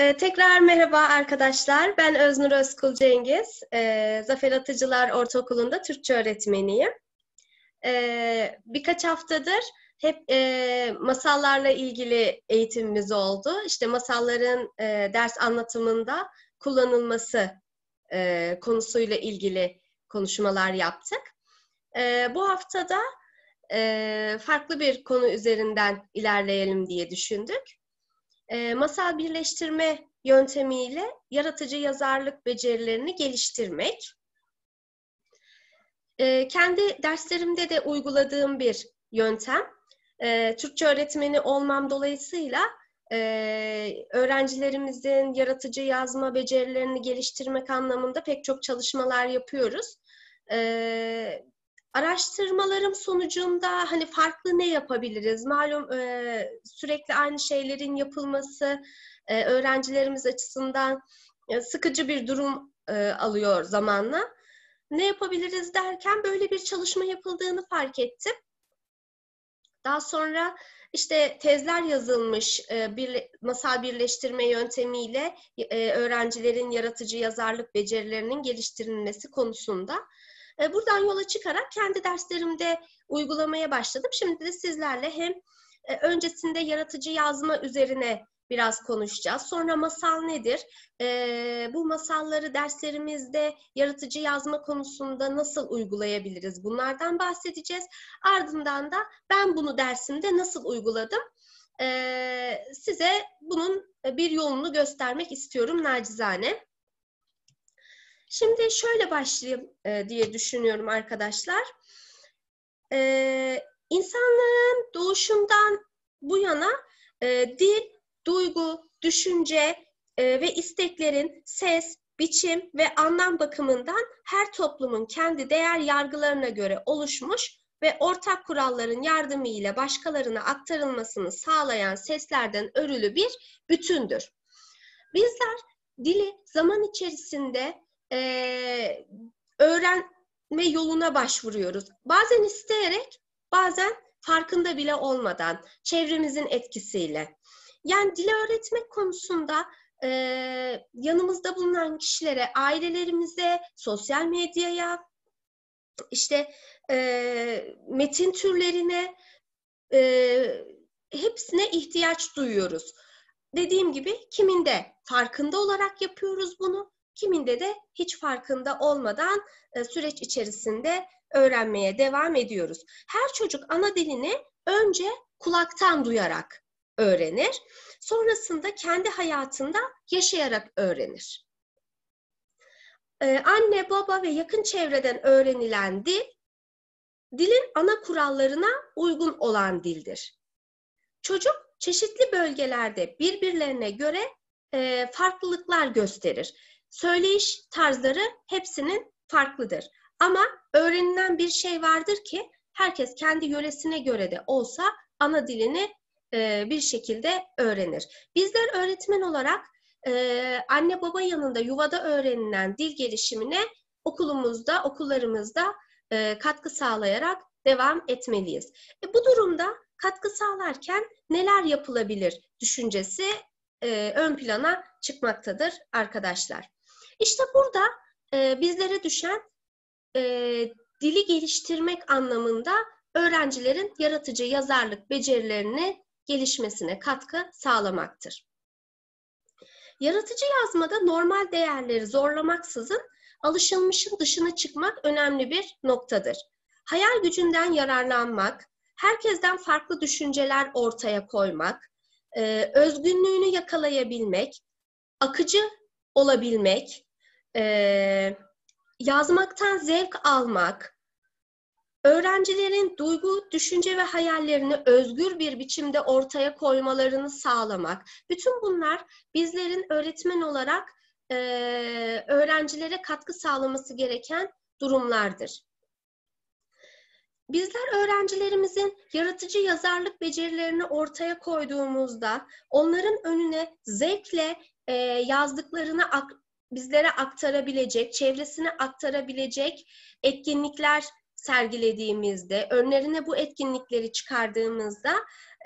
Ee, tekrar merhaba arkadaşlar. Ben Öznur Özkul Cengiz. Ee, Zafer Atıcılar Ortaokulu'nda Türkçe öğretmeniyim. Ee, birkaç haftadır hep e, masallarla ilgili eğitimimiz oldu. İşte masalların e, ders anlatımında kullanılması e, konusuyla ilgili konuşmalar yaptık. E, bu haftada e, farklı bir konu üzerinden ilerleyelim diye düşündük. E, masal birleştirme yöntemiyle yaratıcı yazarlık becerilerini geliştirmek. E, kendi derslerimde de uyguladığım bir yöntem. E, Türkçe öğretmeni olmam dolayısıyla öğrencilerimizin yaratıcı yazma becerilerini geliştirmek anlamında pek çok çalışmalar yapıyoruz. Araştırmalarım sonucunda hani farklı ne yapabiliriz? Malum e, sürekli aynı şeylerin yapılması e, öğrencilerimiz açısından e, sıkıcı bir durum e, alıyor zamanla. Ne yapabiliriz derken böyle bir çalışma yapıldığını fark ettim. Daha sonra işte tezler yazılmış e, bir, masal birleştirme yöntemiyle e, öğrencilerin yaratıcı yazarlık becerilerinin geliştirilmesi konusunda e, buradan yola çıkarak kendi derslerimde uygulamaya başladım. Şimdi de sizlerle hem e, öncesinde yaratıcı yazma üzerine biraz konuşacağız. Sonra masal nedir? E, bu masalları derslerimizde yaratıcı yazma konusunda nasıl uygulayabiliriz? Bunlardan bahsedeceğiz. Ardından da ben bunu dersimde nasıl uyguladım? size bunun bir yolunu göstermek istiyorum nacizane. Şimdi şöyle başlayayım e, diye düşünüyorum arkadaşlar. E, insanların doğuşundan bu yana e, dil, duygu, düşünce e, ve isteklerin ses, biçim ve anlam bakımından her toplumun kendi değer yargılarına göre oluşmuş ve ortak kuralların yardımıyla başkalarına aktarılmasını sağlayan seslerden örülü bir bütündür. Bizler dili zaman içerisinde e, öğrenme yoluna başvuruyoruz. Bazen isteyerek, bazen farkında bile olmadan, çevremizin etkisiyle. Yani dili öğretmek konusunda e, yanımızda bulunan kişilere, ailelerimize, sosyal medyaya, işte e, metin türlerine, e, hepsine ihtiyaç duyuyoruz. Dediğim gibi kiminde farkında olarak yapıyoruz bunu, kiminde de hiç farkında olmadan e, süreç içerisinde öğrenmeye devam ediyoruz. Her çocuk ana dilini önce kulaktan duyarak öğrenir. Sonrasında kendi hayatında yaşayarak öğrenir. E, anne, baba ve yakın çevreden öğrenilen dil, dilin ana kurallarına uygun olan dildir. Çocuk çeşitli bölgelerde birbirlerine göre e, farklılıklar gösterir. Söyleyiş tarzları hepsinin farklıdır. Ama öğrenilen bir şey vardır ki herkes kendi yöresine göre de olsa ana dilini e, bir şekilde öğrenir. Bizler öğretmen olarak e, anne baba yanında yuvada öğrenilen dil gelişimine okulumuzda, okullarımızda e, katkı sağlayarak devam etmeliyiz. E, bu durumda katkı sağlarken neler yapılabilir düşüncesi e, ön plana çıkmaktadır arkadaşlar. İşte burada e, bizlere düşen e, dili geliştirmek anlamında öğrencilerin yaratıcı yazarlık becerilerini gelişmesine katkı sağlamaktır. Yaratıcı yazmada normal değerleri zorlamaksızın alışılmışın dışına çıkmak önemli bir noktadır. Hayal gücünden yararlanmak, herkesten farklı düşünceler ortaya koymak, e, özgünlüğünü yakalayabilmek, akıcı olabilmek, e, yazmaktan zevk almak, öğrencilerin duygu, düşünce ve hayallerini özgür bir biçimde ortaya koymalarını sağlamak. Bütün bunlar bizlerin öğretmen olarak e, öğrencilere katkı sağlaması gereken durumlardır. Bizler öğrencilerimizin yaratıcı yazarlık becerilerini ortaya koyduğumuzda onların önüne zevkle e, yazdıklarını bizlere aktarabilecek, çevresine aktarabilecek etkinlikler sergilediğimizde, önlerine bu etkinlikleri çıkardığımızda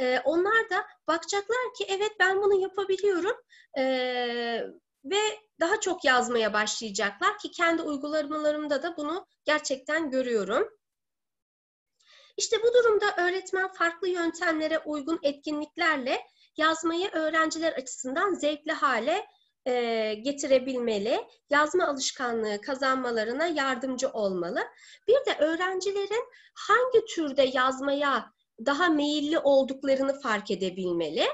e, onlar da bakacaklar ki evet ben bunu yapabiliyorum e, ve daha çok yazmaya başlayacaklar ki kendi uygulamalarımda da bunu gerçekten görüyorum. İşte bu durumda öğretmen farklı yöntemlere uygun etkinliklerle yazmayı öğrenciler açısından zevkli hale e, getirebilmeli, yazma alışkanlığı kazanmalarına yardımcı olmalı. Bir de öğrencilerin hangi türde yazmaya daha meyilli olduklarını fark edebilmeli.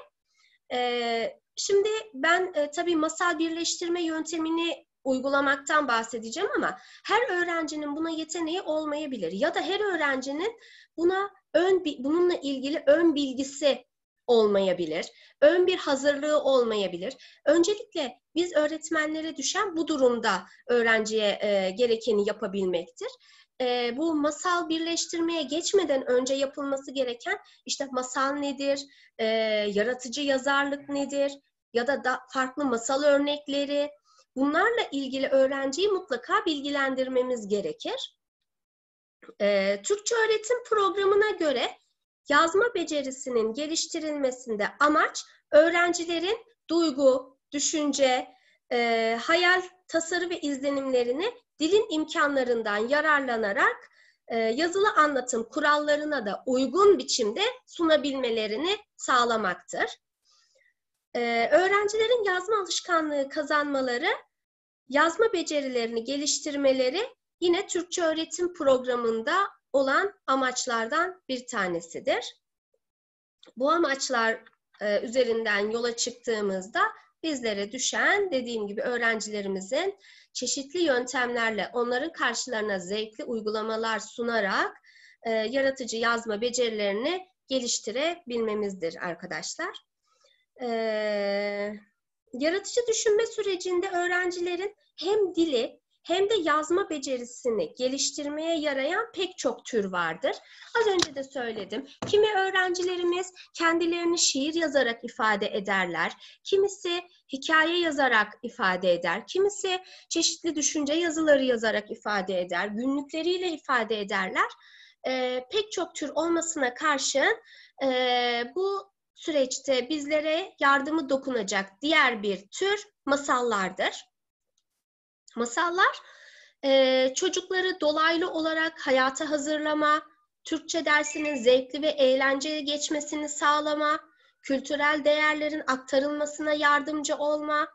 E, şimdi ben e, tabii masal birleştirme yöntemini uygulamaktan bahsedeceğim ama her öğrencinin buna yeteneği olmayabilir ya da her öğrencinin buna ön bununla ilgili ön bilgisi olmayabilir. Ön bir hazırlığı olmayabilir. Öncelikle biz öğretmenlere düşen bu durumda öğrenciye e, gerekeni yapabilmektir e, bu masal birleştirmeye geçmeden önce yapılması gereken işte masal nedir, e, yaratıcı yazarlık nedir ya da, da farklı masal örnekleri bunlarla ilgili öğrenciyi mutlaka bilgilendirmemiz gerekir. E, Türkçe öğretim programına göre yazma becerisinin geliştirilmesinde amaç öğrencilerin duygu, düşünce, e, hayal, tasarı ve izlenimlerini dilin imkanlarından yararlanarak e, yazılı anlatım kurallarına da uygun biçimde sunabilmelerini sağlamaktır. E, öğrencilerin yazma alışkanlığı kazanmaları, yazma becerilerini geliştirmeleri yine Türkçe öğretim programında olan amaçlardan bir tanesidir. Bu amaçlar e, üzerinden yola çıktığımızda bizlere düşen dediğim gibi öğrencilerimizin çeşitli yöntemlerle onların karşılarına zevkli uygulamalar sunarak e, yaratıcı yazma becerilerini geliştirebilmemizdir arkadaşlar. E, yaratıcı düşünme sürecinde öğrencilerin hem dili hem de yazma becerisini geliştirmeye yarayan pek çok tür vardır. Az önce de söyledim. Kimi öğrencilerimiz kendilerini şiir yazarak ifade ederler. Kimisi hikaye yazarak ifade eder. Kimisi çeşitli düşünce yazıları yazarak ifade eder. Günlükleriyle ifade ederler. E, pek çok tür olmasına karşın e, bu süreçte bizlere yardımı dokunacak diğer bir tür masallardır. Masallar e, çocukları dolaylı olarak hayata hazırlama, Türkçe dersinin zevkli ve eğlenceli geçmesini sağlama, kültürel değerlerin aktarılmasına yardımcı olma,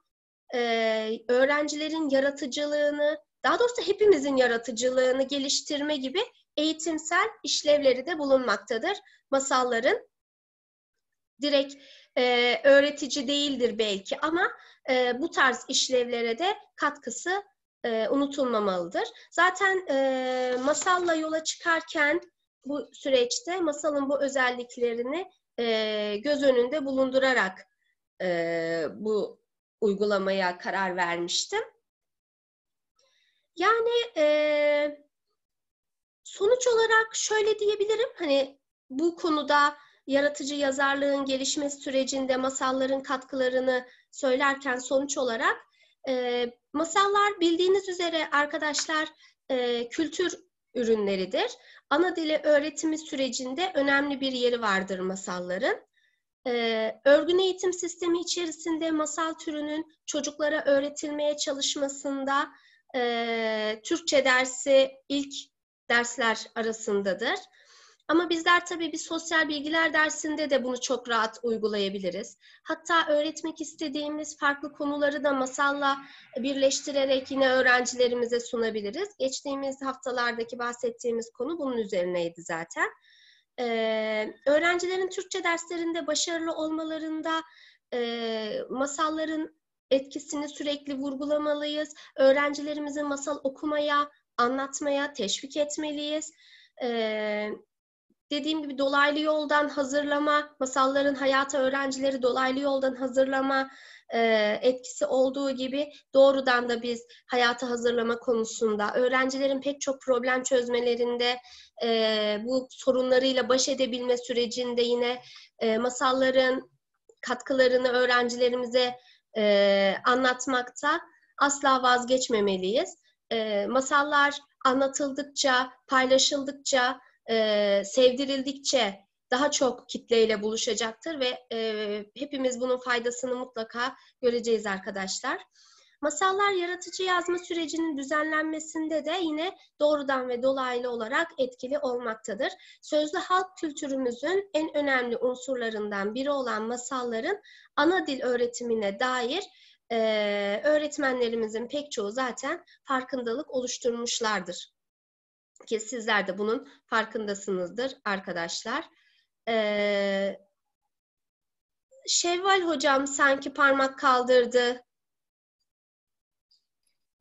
e, öğrencilerin yaratıcılığını, daha doğrusu hepimizin yaratıcılığını geliştirme gibi eğitimsel işlevleri de bulunmaktadır masalların. Direkt e, öğretici değildir belki ama e, bu tarz işlevlere de katkısı e, unutulmamalıdır. Zaten e, masalla yola çıkarken bu süreçte masalın bu özelliklerini e, göz önünde bulundurarak e, bu uygulamaya karar vermiştim. Yani e, sonuç olarak şöyle diyebilirim hani bu konuda yaratıcı yazarlığın gelişme sürecinde masalların katkılarını söylerken sonuç olarak e, masallar bildiğiniz üzere arkadaşlar e, kültür ürünleridir. Ana dili öğretimi sürecinde önemli bir yeri vardır masalların. Ee, örgün eğitim sistemi içerisinde masal türünün çocuklara öğretilmeye çalışmasında e, Türkçe dersi ilk dersler arasındadır. Ama bizler tabii bir sosyal bilgiler dersinde de bunu çok rahat uygulayabiliriz. Hatta öğretmek istediğimiz farklı konuları da masalla birleştirerek yine öğrencilerimize sunabiliriz. Geçtiğimiz haftalardaki bahsettiğimiz konu bunun üzerineydi zaten. Ee, öğrencilerin Türkçe derslerinde başarılı olmalarında e, masalların etkisini sürekli vurgulamalıyız. Öğrencilerimizi masal okumaya, anlatmaya teşvik etmeliyiz. Ee, Dediğim gibi dolaylı yoldan hazırlama, masalların hayata öğrencileri dolaylı yoldan hazırlama e, etkisi olduğu gibi doğrudan da biz hayata hazırlama konusunda, öğrencilerin pek çok problem çözmelerinde, e, bu sorunlarıyla baş edebilme sürecinde yine e, masalların katkılarını öğrencilerimize e, anlatmakta asla vazgeçmemeliyiz. E, masallar anlatıldıkça, paylaşıldıkça, e, sevdirildikçe daha çok kitleyle buluşacaktır ve e, hepimiz bunun faydasını mutlaka göreceğiz arkadaşlar. Masallar yaratıcı yazma sürecinin düzenlenmesinde de yine doğrudan ve dolaylı olarak etkili olmaktadır. Sözlü halk kültürümüzün en önemli unsurlarından biri olan masalların ana dil öğretimine dair e, öğretmenlerimizin pek çoğu zaten farkındalık oluşturmuşlardır. Ki sizler de bunun farkındasınızdır arkadaşlar. Ee, Şevval hocam sanki parmak kaldırdı.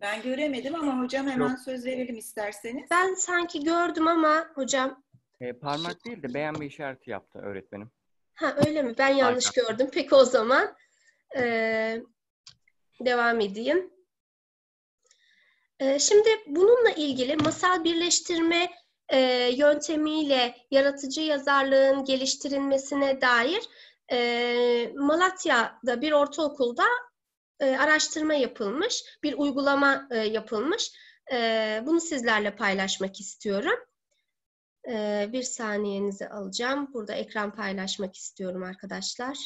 Ben göremedim ama hocam hemen Yok. söz verelim isterseniz. Ben sanki gördüm ama hocam. E, parmak değil de beğenme işareti yaptı öğretmenim. Ha öyle mi? Ben yanlış Harika. gördüm. Peki o zaman e, devam edeyim. Ee, şimdi bununla ilgili masal birleştirme e, yöntemiyle yaratıcı yazarlığın geliştirilmesine dair e, Malatya'da bir ortaokulda e, araştırma yapılmış, bir uygulama yapılmış. Bunu sizlerle paylaşmak istiyorum. Bir saniyenizi alacağım. Burada ekran paylaşmak istiyorum arkadaşlar.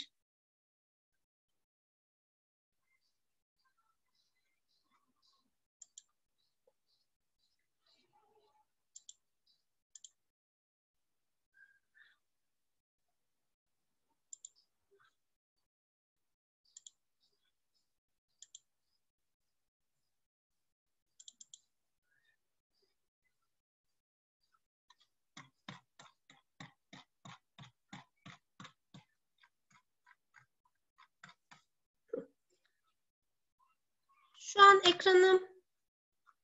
ekranım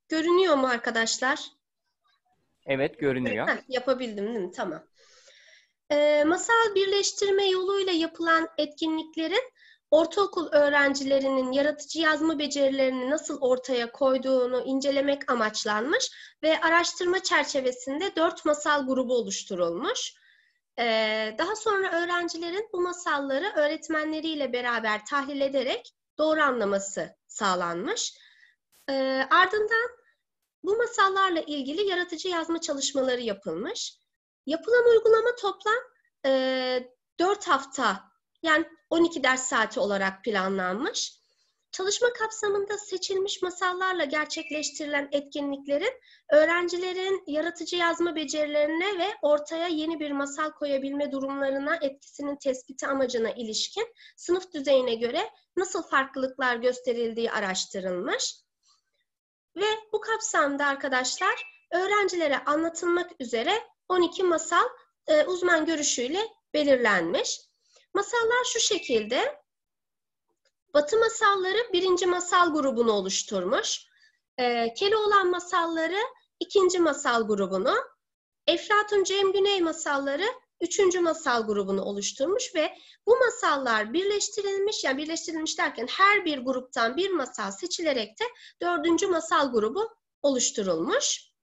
görünüyor mu arkadaşlar? Evet görünüyor. Heh, yapabildim değil mi? Tamam. E, masal birleştirme yoluyla yapılan etkinliklerin ortaokul öğrencilerinin yaratıcı yazma becerilerini nasıl ortaya koyduğunu incelemek amaçlanmış ve araştırma çerçevesinde dört masal grubu oluşturulmuş. Ee, daha sonra öğrencilerin bu masalları öğretmenleriyle beraber tahlil ederek doğru anlaması sağlanmış. E, ardından bu masallarla ilgili yaratıcı yazma çalışmaları yapılmış. Yapılan uygulama toplam e, 4 hafta yani 12 ders saati olarak planlanmış. Çalışma kapsamında seçilmiş masallarla gerçekleştirilen etkinliklerin öğrencilerin yaratıcı yazma becerilerine ve ortaya yeni bir masal koyabilme durumlarına etkisinin tespiti amacına ilişkin sınıf düzeyine göre nasıl farklılıklar gösterildiği araştırılmış. Ve bu kapsamda arkadaşlar öğrencilere anlatılmak üzere 12 masal e, uzman görüşüyle belirlenmiş. Masallar şu şekilde. Batı masalları birinci masal grubunu oluşturmuş. E, Keloğlan masalları ikinci masal grubunu, Eflatun Cem Güney masalları üçüncü masal grubunu oluşturmuş ve bu masallar birleştirilmiş, yani birleştirilmiş derken her bir gruptan bir masal seçilerek de dördüncü masal grubu oluşturulmuş.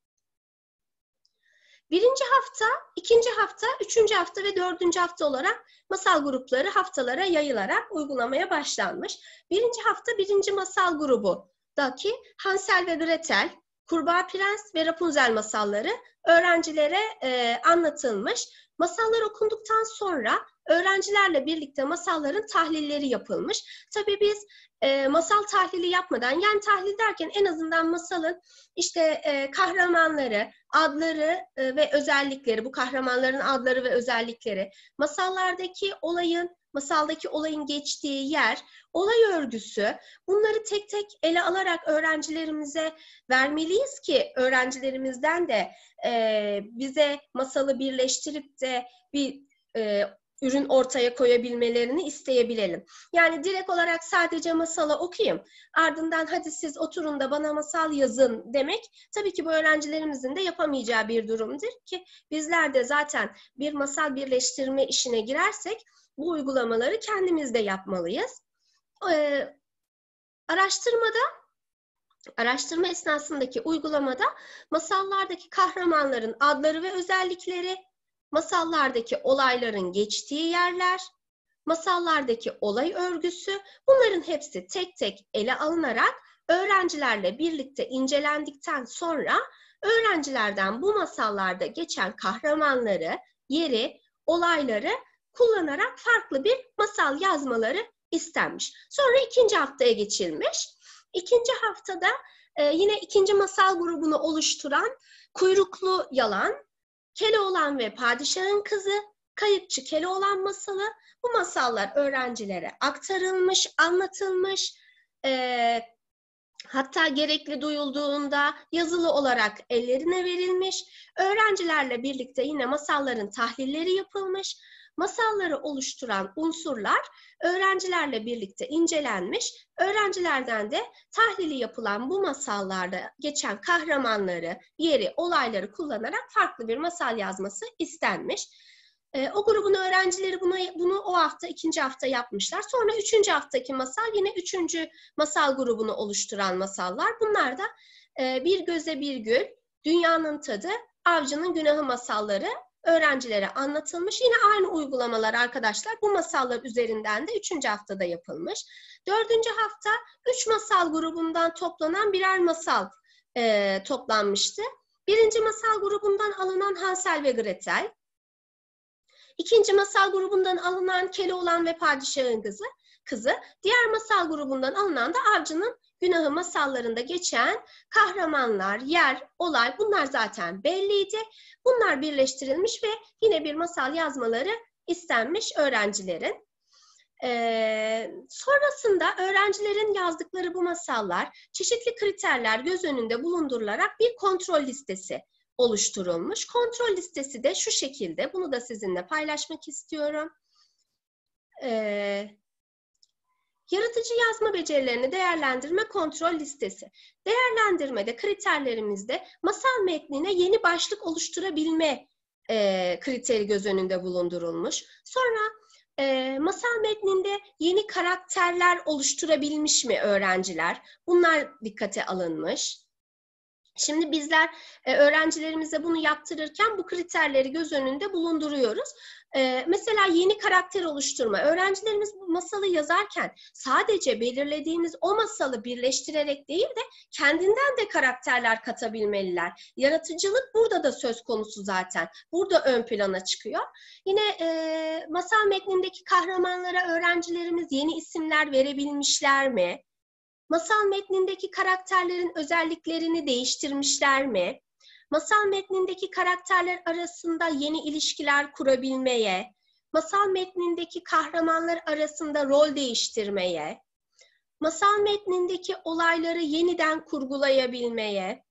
Birinci hafta, ikinci hafta, üçüncü hafta ve dördüncü hafta olarak masal grupları haftalara yayılarak uygulamaya başlanmış. Birinci hafta birinci masal grubudaki Hansel ve Gretel, Kurbağa Prens ve Rapunzel masalları öğrencilere e, anlatılmış Masallar okunduktan sonra öğrencilerle birlikte masalların tahlilleri yapılmış. Tabii biz e, masal tahlili yapmadan, yani tahlil derken en azından masalın işte e, kahramanları, adları e, ve özellikleri, bu kahramanların adları ve özellikleri, masallardaki olayın masaldaki olayın geçtiği yer, olay örgüsü bunları tek tek ele alarak öğrencilerimize vermeliyiz ki öğrencilerimizden de e, bize masalı birleştirip de bir e, ürün ortaya koyabilmelerini isteyebilelim. Yani direkt olarak sadece masala okuyayım. Ardından hadi siz oturun da bana masal yazın demek tabii ki bu öğrencilerimizin de yapamayacağı bir durumdur ki bizler de zaten bir masal birleştirme işine girersek bu uygulamaları kendimiz de yapmalıyız. Ee, araştırmada Araştırma esnasındaki uygulamada masallardaki kahramanların adları ve özellikleri, masallardaki olayların geçtiği yerler, masallardaki olay örgüsü bunların hepsi tek tek ele alınarak öğrencilerle birlikte incelendikten sonra öğrencilerden bu masallarda geçen kahramanları, yeri, olayları kullanarak farklı bir masal yazmaları istenmiş. Sonra ikinci haftaya geçilmiş. İkinci haftada e, yine ikinci masal grubunu oluşturan Kuyruklu Yalan, Keloğlan ve Padişah'ın Kızı, Kayıkçı Keloğlan masalı. Bu masallar öğrencilere aktarılmış, anlatılmış. E, hatta gerekli duyulduğunda yazılı olarak ellerine verilmiş. Öğrencilerle birlikte yine masalların tahlilleri yapılmış masalları oluşturan unsurlar öğrencilerle birlikte incelenmiş, öğrencilerden de tahlili yapılan bu masallarda geçen kahramanları, yeri, olayları kullanarak farklı bir masal yazması istenmiş. E, o grubun öğrencileri bunu, bunu o hafta, ikinci hafta yapmışlar. Sonra üçüncü haftaki masal yine üçüncü masal grubunu oluşturan masallar. Bunlar da e, Bir Göze Bir Gül, Dünyanın Tadı, Avcının Günahı masalları öğrencilere anlatılmış. Yine aynı uygulamalar arkadaşlar bu masallar üzerinden de üçüncü haftada yapılmış. Dördüncü hafta üç masal grubundan toplanan birer masal e, toplanmıştı. Birinci masal grubundan alınan Hansel ve Gretel, İkinci masal grubundan alınan Keloğlan ve Padişah'ın kızı, kızı, diğer masal grubundan alınan da Avcı'nın günahı masallarında geçen kahramanlar, yer, olay bunlar zaten belliydi. Bunlar birleştirilmiş ve yine bir masal yazmaları istenmiş öğrencilerin. Ee, sonrasında öğrencilerin yazdıkları bu masallar çeşitli kriterler göz önünde bulundurularak bir kontrol listesi oluşturulmuş. Kontrol listesi de şu şekilde. Bunu da sizinle paylaşmak istiyorum. Ee, yaratıcı yazma becerilerini değerlendirme kontrol listesi. Değerlendirmede kriterlerimizde masal metnine yeni başlık oluşturabilme e, kriteri göz önünde bulundurulmuş. Sonra e, masal metninde yeni karakterler oluşturabilmiş mi öğrenciler? Bunlar dikkate alınmış. Şimdi bizler e, öğrencilerimize bunu yaptırırken bu kriterleri göz önünde bulunduruyoruz. E, mesela yeni karakter oluşturma. Öğrencilerimiz bu masalı yazarken sadece belirlediğimiz o masalı birleştirerek değil de kendinden de karakterler katabilmeliler. Yaratıcılık burada da söz konusu zaten. Burada ön plana çıkıyor. Yine e, masal metnindeki kahramanlara öğrencilerimiz yeni isimler verebilmişler mi? Masal metnindeki karakterlerin özelliklerini değiştirmişler mi? Masal metnindeki karakterler arasında yeni ilişkiler kurabilmeye, masal metnindeki kahramanlar arasında rol değiştirmeye, masal metnindeki olayları yeniden kurgulayabilmeye,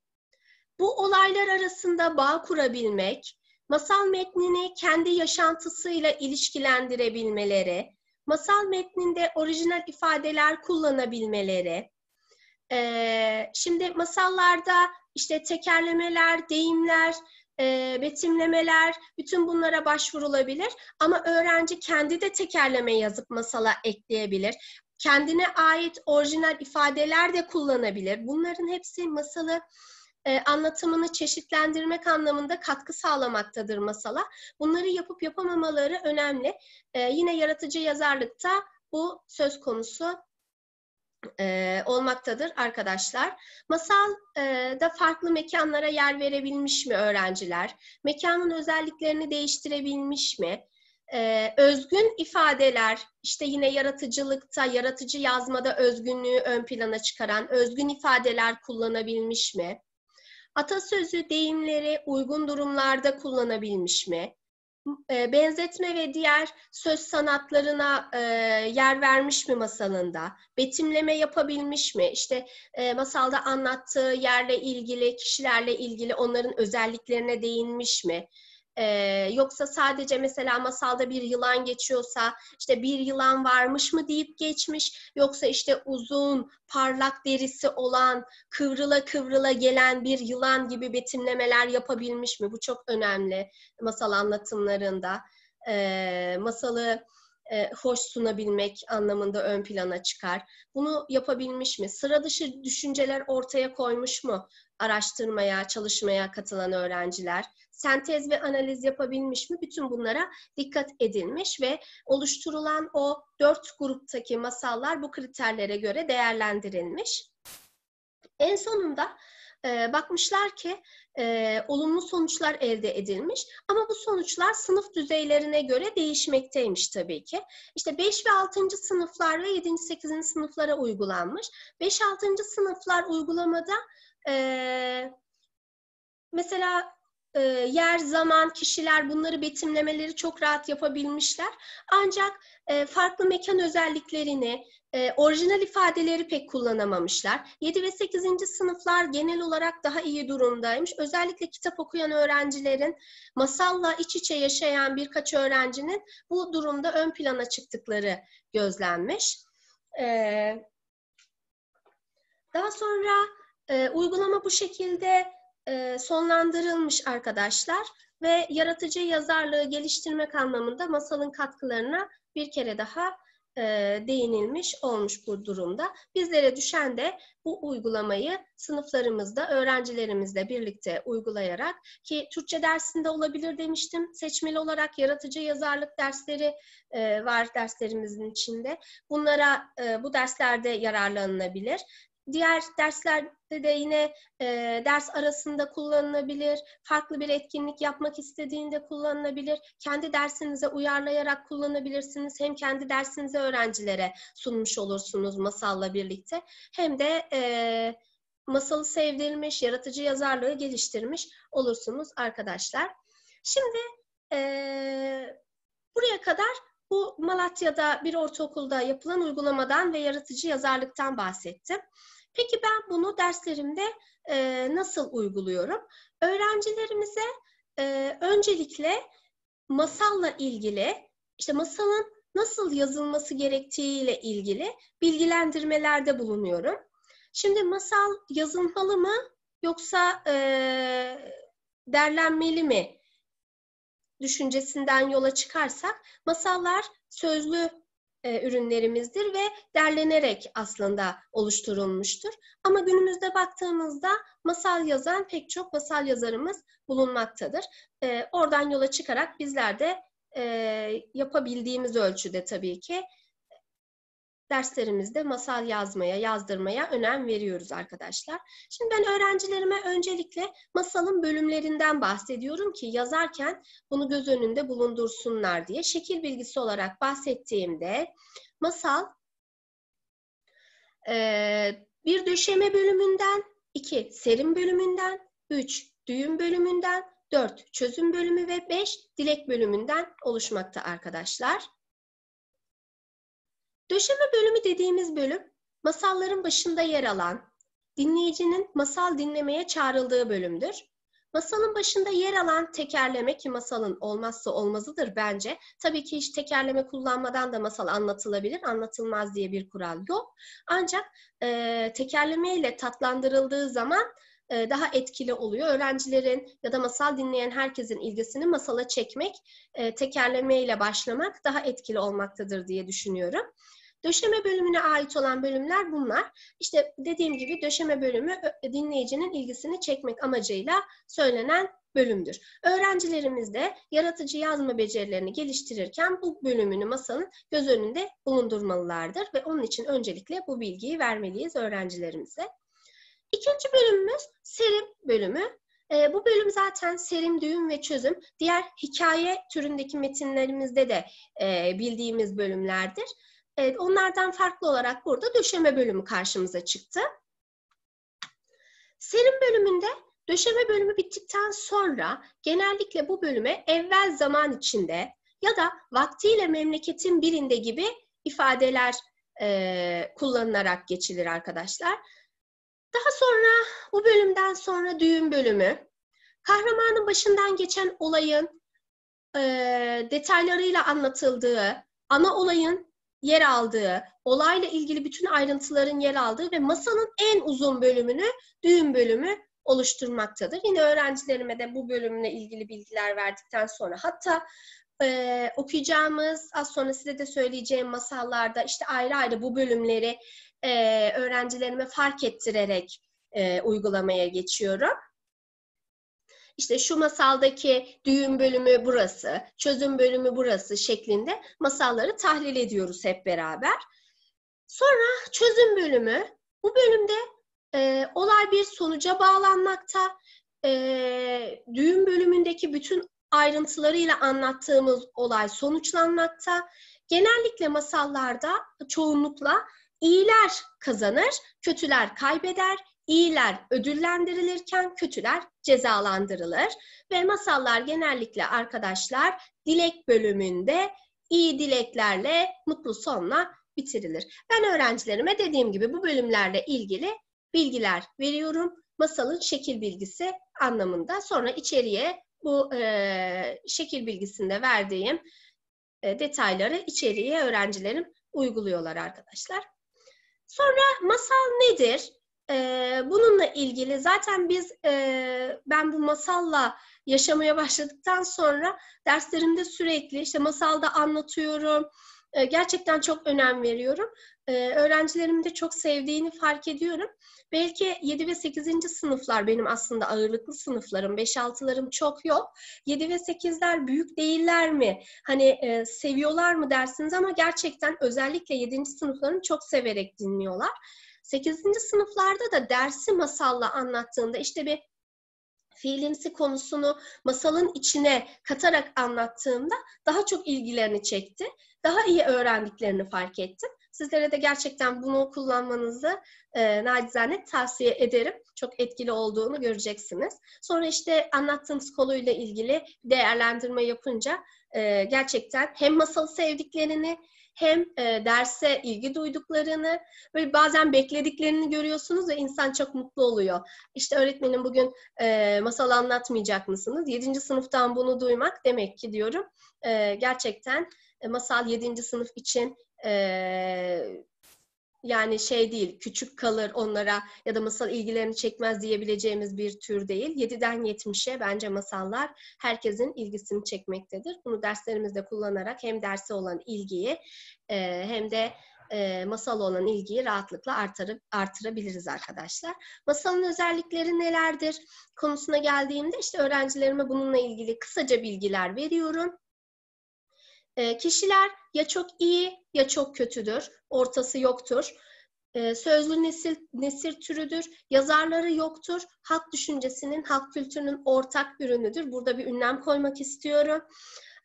bu olaylar arasında bağ kurabilmek, masal metnini kendi yaşantısıyla ilişkilendirebilmeleri, masal metninde orijinal ifadeler kullanabilmeleri. Ee, şimdi masallarda işte tekerlemeler, deyimler, e, betimlemeler, bütün bunlara başvurulabilir. Ama öğrenci kendi de tekerleme yazıp masala ekleyebilir. Kendine ait orijinal ifadeler de kullanabilir. Bunların hepsi masalı e, anlatımını çeşitlendirmek anlamında katkı sağlamaktadır masala. Bunları yapıp yapamamaları önemli. E, yine yaratıcı yazarlıkta bu söz konusu e, olmaktadır arkadaşlar. Masal da farklı mekanlara yer verebilmiş mi öğrenciler? Mekanın özelliklerini değiştirebilmiş mi? özgün ifadeler, işte yine yaratıcılıkta, yaratıcı yazmada özgünlüğü ön plana çıkaran özgün ifadeler kullanabilmiş mi? Atasözü deyimleri uygun durumlarda kullanabilmiş mi? E, benzetme ve diğer söz sanatlarına e, yer vermiş mi masalında? Betimleme yapabilmiş mi? İşte e, masalda anlattığı yerle ilgili, kişilerle ilgili onların özelliklerine değinmiş mi? Ee, yoksa sadece mesela masalda bir yılan geçiyorsa işte bir yılan varmış mı deyip geçmiş yoksa işte uzun parlak derisi olan kıvrıla kıvrıla gelen bir yılan gibi betimlemeler yapabilmiş mi? Bu çok önemli masal anlatımlarında. Ee, masalı e, hoş sunabilmek anlamında ön plana çıkar. Bunu yapabilmiş mi? Sıra dışı düşünceler ortaya koymuş mu araştırmaya, çalışmaya katılan öğrenciler? sentez ve analiz yapabilmiş mi? Bütün bunlara dikkat edilmiş ve oluşturulan o dört gruptaki masallar bu kriterlere göre değerlendirilmiş. En sonunda e, bakmışlar ki e, olumlu sonuçlar elde edilmiş ama bu sonuçlar sınıf düzeylerine göre değişmekteymiş tabii ki. İşte 5 ve 6. sınıflar ve 7. 8. sınıflara uygulanmış. 5-6. sınıflar uygulamada e, mesela e, yer, zaman, kişiler bunları betimlemeleri çok rahat yapabilmişler. Ancak e, farklı mekan özelliklerini, e, orijinal ifadeleri pek kullanamamışlar. 7 ve 8. sınıflar genel olarak daha iyi durumdaymış. Özellikle kitap okuyan öğrencilerin, masalla iç içe yaşayan birkaç öğrencinin bu durumda ön plana çıktıkları gözlenmiş. E, daha sonra e, uygulama bu şekilde e, sonlandırılmış arkadaşlar ve yaratıcı yazarlığı geliştirmek anlamında masalın katkılarına bir kere daha e, değinilmiş olmuş bu durumda. Bizlere düşen de bu uygulamayı sınıflarımızda, öğrencilerimizle birlikte uygulayarak ki Türkçe dersinde olabilir demiştim. Seçmeli olarak yaratıcı yazarlık dersleri e, var derslerimizin içinde. Bunlara bu derslerde yararlanılabilir. Diğer derslerde de yine e, ders arasında kullanılabilir, farklı bir etkinlik yapmak istediğinde kullanılabilir. Kendi dersinize uyarlayarak kullanabilirsiniz. Hem kendi dersinize öğrencilere sunmuş olursunuz masalla birlikte hem de e, masalı sevdirmiş, yaratıcı yazarlığı geliştirmiş olursunuz arkadaşlar. Şimdi e, buraya kadar bu Malatya'da bir ortaokulda yapılan uygulamadan ve yaratıcı yazarlıktan bahsettim. Peki ben bunu derslerimde e, nasıl uyguluyorum? Öğrencilerimize e, öncelikle masalla ilgili, işte masalın nasıl yazılması gerektiğiyle ilgili bilgilendirmelerde bulunuyorum. Şimdi masal yazılmalı mı yoksa e, derlenmeli mi düşüncesinden yola çıkarsak masallar sözlü e, ürünlerimizdir ve derlenerek aslında oluşturulmuştur. Ama günümüzde baktığımızda masal yazan pek çok masal yazarımız bulunmaktadır. E, oradan yola çıkarak bizler de e, yapabildiğimiz ölçüde tabii ki derslerimizde masal yazmaya, yazdırmaya önem veriyoruz arkadaşlar. Şimdi ben öğrencilerime öncelikle masalın bölümlerinden bahsediyorum ki yazarken bunu göz önünde bulundursunlar diye. Şekil bilgisi olarak bahsettiğimde masal bir döşeme bölümünden, iki serim bölümünden, üç düğüm bölümünden, dört çözüm bölümü ve beş dilek bölümünden oluşmakta arkadaşlar. Döşeme bölümü dediğimiz bölüm masalların başında yer alan, dinleyicinin masal dinlemeye çağrıldığı bölümdür. Masalın başında yer alan tekerleme ki masalın olmazsa olmazıdır bence. Tabii ki hiç tekerleme kullanmadan da masal anlatılabilir, anlatılmaz diye bir kural yok. Ancak e, tekerleme ile tatlandırıldığı zaman e, daha etkili oluyor. Öğrencilerin ya da masal dinleyen herkesin ilgisini masala çekmek, e, tekerleme ile başlamak daha etkili olmaktadır diye düşünüyorum. Döşeme bölümüne ait olan bölümler bunlar. İşte dediğim gibi döşeme bölümü dinleyicinin ilgisini çekmek amacıyla söylenen bölümdür. Öğrencilerimiz de yaratıcı yazma becerilerini geliştirirken bu bölümünü masanın göz önünde bulundurmalılardır ve onun için öncelikle bu bilgiyi vermeliyiz öğrencilerimize. İkinci bölümümüz serim bölümü. E, bu bölüm zaten serim, düğüm ve çözüm diğer hikaye türündeki metinlerimizde de e, bildiğimiz bölümlerdir. Evet, onlardan farklı olarak burada döşeme bölümü karşımıza çıktı. Serin bölümünde döşeme bölümü bittikten sonra genellikle bu bölüme evvel zaman içinde ya da vaktiyle memleketin birinde gibi ifadeler e, kullanılarak geçilir arkadaşlar. Daha sonra bu bölümden sonra düğün bölümü, kahramanın başından geçen olayın e, detaylarıyla anlatıldığı, ana olayın yer aldığı, olayla ilgili bütün ayrıntıların yer aldığı ve masanın en uzun bölümünü düğün bölümü oluşturmaktadır. Yine öğrencilerime de bu bölümle ilgili bilgiler verdikten sonra hatta e, okuyacağımız, az sonra size de söyleyeceğim masallarda işte ayrı ayrı bu bölümleri e, öğrencilerime fark ettirerek e, uygulamaya geçiyorum işte şu masaldaki düğün bölümü burası, çözüm bölümü burası şeklinde masalları tahlil ediyoruz hep beraber. Sonra çözüm bölümü. Bu bölümde e, olay bir sonuca bağlanmakta. E, düğün bölümündeki bütün ayrıntılarıyla anlattığımız olay sonuçlanmakta. Genellikle masallarda çoğunlukla iyiler kazanır, kötüler kaybeder, İyiler ödüllendirilirken kötüler cezalandırılır ve masallar genellikle arkadaşlar dilek bölümünde iyi dileklerle mutlu sonla bitirilir. Ben öğrencilerime dediğim gibi bu bölümlerle ilgili bilgiler veriyorum. Masalın şekil bilgisi anlamında. Sonra içeriye bu e, şekil bilgisinde verdiğim e, detayları içeriye öğrencilerim uyguluyorlar arkadaşlar. Sonra masal nedir? Ee, bununla ilgili zaten biz e, ben bu masalla yaşamaya başladıktan sonra derslerimde sürekli işte masalda anlatıyorum. E, gerçekten çok önem veriyorum. E, öğrencilerimin de çok sevdiğini fark ediyorum. Belki 7 ve 8. sınıflar benim aslında ağırlıklı sınıflarım. 5-6'larım çok yok. 7 ve 8'ler büyük değiller mi? Hani e, seviyorlar mı dersiniz ama gerçekten özellikle 7. sınıflarını çok severek dinliyorlar. 8. sınıflarda da dersi masalla anlattığında işte bir fiilimsi konusunu masalın içine katarak anlattığımda daha çok ilgilerini çekti. Daha iyi öğrendiklerini fark ettim. Sizlere de gerçekten bunu kullanmanızı e, nacizane tavsiye ederim. Çok etkili olduğunu göreceksiniz. Sonra işte anlattığımız konuyla ilgili değerlendirme yapınca e, gerçekten hem masalı sevdiklerini hem e, derse ilgi duyduklarını, böyle bazen beklediklerini görüyorsunuz ve insan çok mutlu oluyor. İşte öğretmenim bugün e, masal anlatmayacak mısınız? Yedinci sınıftan bunu duymak demek ki diyorum e, gerçekten e, masal yedinci sınıf için e, yani şey değil, küçük kalır onlara ya da masal ilgilerini çekmez diyebileceğimiz bir tür değil. 7'den 70'e bence masallar herkesin ilgisini çekmektedir. Bunu derslerimizde kullanarak hem derse olan ilgiyi e, hem de e, masal olan ilgiyi rahatlıkla artırıp, artırabiliriz arkadaşlar. Masalın özellikleri nelerdir konusuna geldiğimde işte öğrencilerime bununla ilgili kısaca bilgiler veriyorum ee, kişiler ya çok iyi ya çok kötüdür, ortası yoktur. Ee, sözlü nesil, nesir türüdür, yazarları yoktur, halk düşüncesinin, halk kültürünün ortak ürünüdür. Burada bir ünlem koymak istiyorum.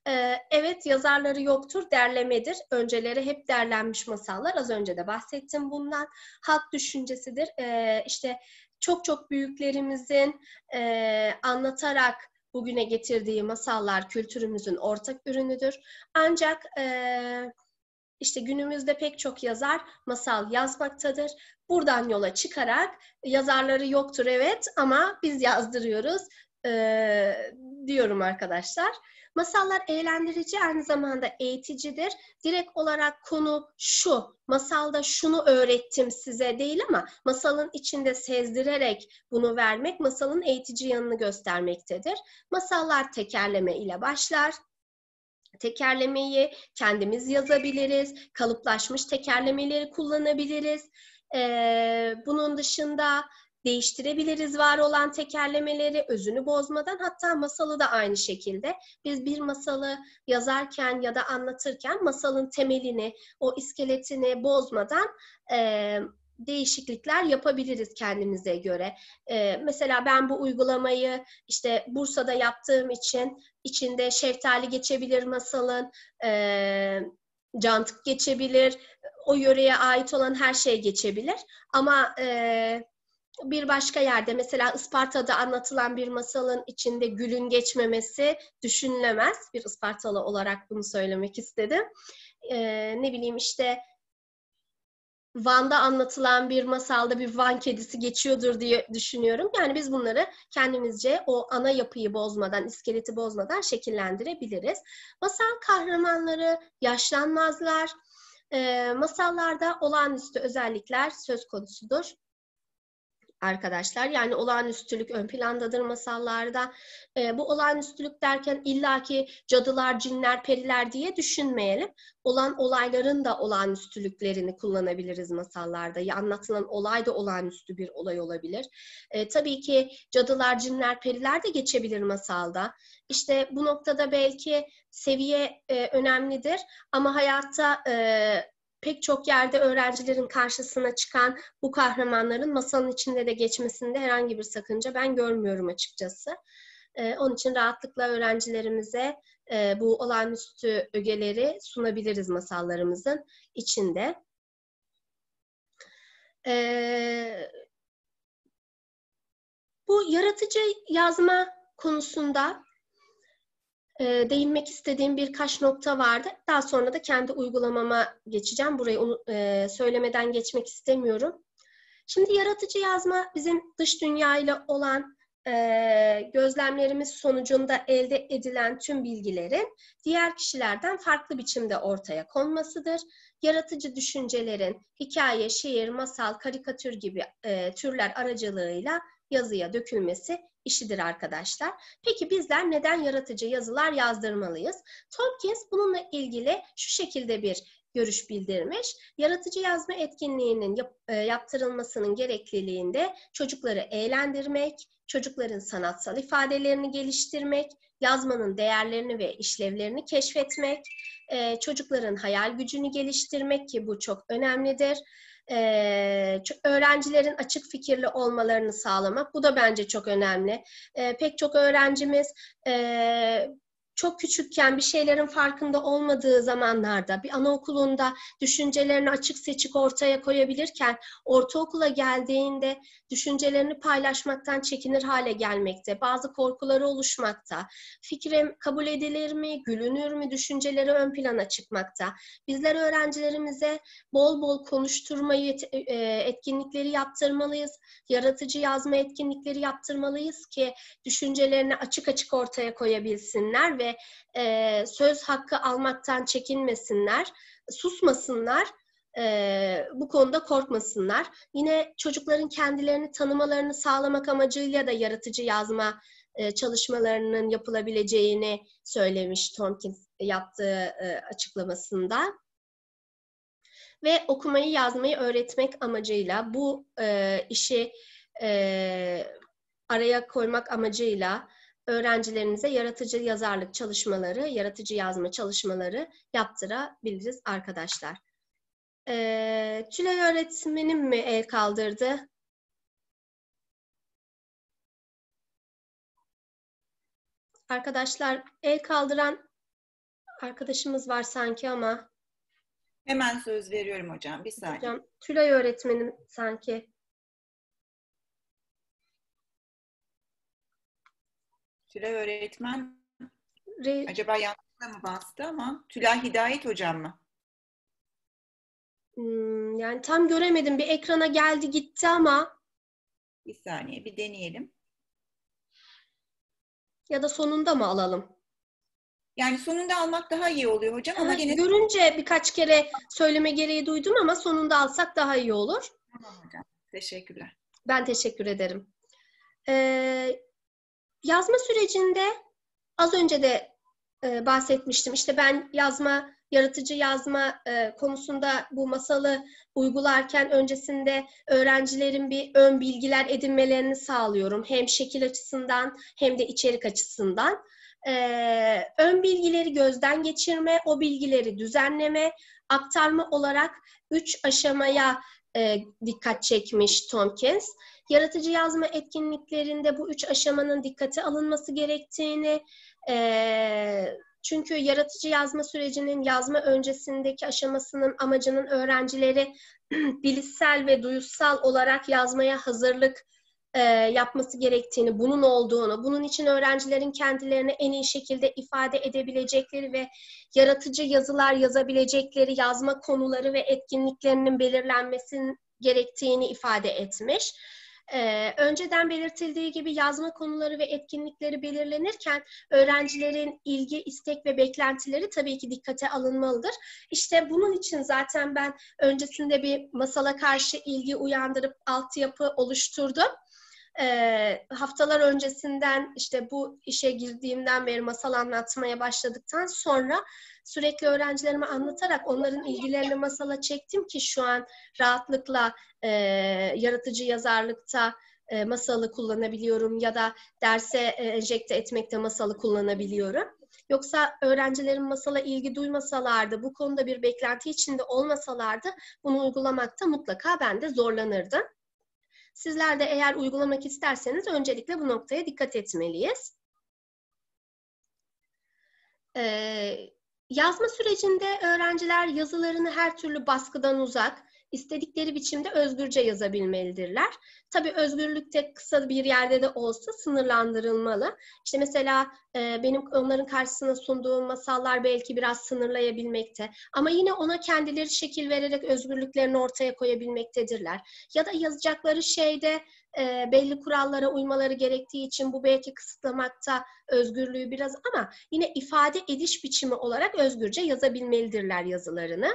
Ee, evet yazarları yoktur, derlemedir. Önceleri hep derlenmiş masallar, az önce de bahsettim bundan. Halk düşüncesidir, e, işte çok çok büyüklerimizin e, anlatarak bugüne getirdiği masallar kültürümüzün ortak ürünüdür. Ancak e, işte günümüzde pek çok yazar masal yazmaktadır. Buradan yola çıkarak yazarları yoktur evet ama biz yazdırıyoruz. E, diyorum arkadaşlar. Masallar eğlendirici aynı zamanda eğiticidir. Direkt olarak konu şu, masalda şunu öğrettim size değil ama masalın içinde sezdirerek bunu vermek masalın eğitici yanını göstermektedir. Masallar tekerleme ile başlar tekerlemeyi kendimiz yazabiliriz. Kalıplaşmış tekerlemeleri kullanabiliriz. Ee, bunun dışında değiştirebiliriz var olan tekerlemeleri özünü bozmadan hatta masalı da aynı şekilde. Biz bir masalı yazarken ya da anlatırken masalın temelini, o iskeletini bozmadan e, değişiklikler yapabiliriz kendimize göre. Ee, mesela ben bu uygulamayı işte Bursa'da yaptığım için içinde şeftali geçebilir masalın, e, cantık geçebilir, o yöreye ait olan her şey geçebilir. Ama e, bir başka yerde mesela Isparta'da anlatılan bir masalın içinde gülün geçmemesi düşünülemez. Bir Ispartalı olarak bunu söylemek istedim. Ee, ne bileyim işte Van'da anlatılan bir masalda bir Van kedisi geçiyordur diye düşünüyorum. Yani biz bunları kendimizce o ana yapıyı bozmadan, iskeleti bozmadan şekillendirebiliriz. Masal kahramanları yaşlanmazlar. E, masallarda olağanüstü özellikler söz konusudur arkadaşlar. Yani olağanüstülük ön plandadır masallarda. E, bu olağanüstülük derken illaki cadılar, cinler, periler diye düşünmeyelim. Olan olayların da olağanüstülüklerini kullanabiliriz masallarda. Ya anlatılan olay da olağanüstü bir olay olabilir. E, tabii ki cadılar, cinler, periler de geçebilir masalda. İşte bu noktada belki seviye e, önemlidir ama hayatta e, pek çok yerde öğrencilerin karşısına çıkan bu kahramanların masanın içinde de geçmesinde herhangi bir sakınca ben görmüyorum açıkçası. E, onun için rahatlıkla öğrencilerimize e, bu olağanüstü ögeleri sunabiliriz masallarımızın içinde. E, bu yaratıcı yazma konusunda e, değinmek istediğim birkaç nokta vardı. Daha sonra da kendi uygulamama geçeceğim. Burayı e, söylemeden geçmek istemiyorum. Şimdi yaratıcı yazma bizim dış dünyayla olan e, gözlemlerimiz sonucunda elde edilen tüm bilgilerin diğer kişilerden farklı biçimde ortaya konmasıdır. Yaratıcı düşüncelerin hikaye, şiir, masal, karikatür gibi e, türler aracılığıyla yazıya dökülmesi işidir arkadaşlar. Peki bizler neden yaratıcı yazılar yazdırmalıyız? Tompkins bununla ilgili şu şekilde bir görüş bildirmiş. Yaratıcı yazma etkinliğinin yap, e, yaptırılmasının gerekliliğinde çocukları eğlendirmek, çocukların sanatsal ifadelerini geliştirmek, yazmanın değerlerini ve işlevlerini keşfetmek, e, çocukların hayal gücünü geliştirmek ki bu çok önemlidir e, öğrencilerin açık fikirli olmalarını sağlamak. Bu da bence çok önemli. E, pek çok öğrencimiz e, çok küçükken bir şeylerin farkında olmadığı zamanlarda bir anaokulunda düşüncelerini açık seçik ortaya koyabilirken ortaokula geldiğinde düşüncelerini paylaşmaktan çekinir hale gelmekte, bazı korkuları oluşmakta, fikrim kabul edilir mi, gülünür mü düşünceleri ön plana çıkmakta. Bizler öğrencilerimize bol bol konuşturmayı, e, e, etkinlikleri yaptırmalıyız, yaratıcı yazma etkinlikleri yaptırmalıyız ki düşüncelerini açık açık ortaya koyabilsinler ve ve e, söz hakkı almaktan çekinmesinler, susmasınlar, e, bu konuda korkmasınlar. Yine çocukların kendilerini tanımalarını sağlamak amacıyla da yaratıcı yazma e, çalışmalarının yapılabileceğini söylemiş Tompkins yaptığı e, açıklamasında ve okumayı yazmayı öğretmek amacıyla bu e, işi e, araya koymak amacıyla öğrencilerimize yaratıcı yazarlık çalışmaları, yaratıcı yazma çalışmaları yaptırabiliriz arkadaşlar. Ee, Tülay öğretmenim mi el kaldırdı? Arkadaşlar el kaldıran arkadaşımız var sanki ama. Hemen söz veriyorum hocam. Bir saniye. Hocam, Tülay öğretmenim sanki Tülay öğretmen Re... acaba yanlışla mı bastı ama Tülay Hidayet hocam mı? Hmm, yani tam göremedim. Bir ekrana geldi gitti ama. Bir saniye bir deneyelim. Ya da sonunda mı alalım? Yani sonunda almak daha iyi oluyor hocam ama gene... Görünce birkaç kere söyleme gereği duydum ama sonunda alsak daha iyi olur. Tamam hocam. Teşekkürler. Ben teşekkür ederim. Ee, yazma sürecinde az önce de e, bahsetmiştim. İşte ben yazma, yaratıcı yazma e, konusunda bu masalı uygularken öncesinde öğrencilerin bir ön bilgiler edinmelerini sağlıyorum. Hem şekil açısından hem de içerik açısından. E, ön bilgileri gözden geçirme, o bilgileri düzenleme, aktarma olarak üç aşamaya e, dikkat çekmiş Tomkins. Yaratıcı yazma etkinliklerinde bu üç aşamanın dikkate alınması gerektiğini, e, çünkü yaratıcı yazma sürecinin yazma öncesindeki aşamasının amacının öğrencileri bilişsel ve duyusal olarak yazmaya hazırlık e, yapması gerektiğini, bunun olduğunu, bunun için öğrencilerin kendilerini en iyi şekilde ifade edebilecekleri ve yaratıcı yazılar yazabilecekleri yazma konuları ve etkinliklerinin belirlenmesinin gerektiğini ifade etmiş. E, önceden belirtildiği gibi yazma konuları ve etkinlikleri belirlenirken öğrencilerin ilgi, istek ve beklentileri tabii ki dikkate alınmalıdır. İşte bunun için zaten ben öncesinde bir masala karşı ilgi uyandırıp altyapı oluşturdum e, haftalar öncesinden işte bu işe girdiğimden beri masal anlatmaya başladıktan sonra sürekli öğrencilerime anlatarak onların ilgilerini masala çektim ki şu an rahatlıkla e, yaratıcı yazarlıkta e, masalı kullanabiliyorum ya da derse e, enjekte etmekte masalı kullanabiliyorum. Yoksa öğrencilerin masala ilgi duymasalardı, bu konuda bir beklenti içinde olmasalardı bunu uygulamakta mutlaka ben de zorlanırdım. Sizler de eğer uygulamak isterseniz öncelikle bu noktaya dikkat etmeliyiz. Ee, yazma sürecinde öğrenciler yazılarını her türlü baskıdan uzak, istedikleri biçimde özgürce yazabilmelidirler. Tabii özgürlük tek kısa bir yerde de olsa sınırlandırılmalı. İşte mesela e, benim onların karşısına sunduğum masallar belki biraz sınırlayabilmekte ama yine ona kendileri şekil vererek özgürlüklerini ortaya koyabilmektedirler. Ya da yazacakları şeyde e, belli kurallara uymaları gerektiği için bu belki kısıtlamakta özgürlüğü biraz ama yine ifade ediş biçimi olarak özgürce yazabilmelidirler yazılarını.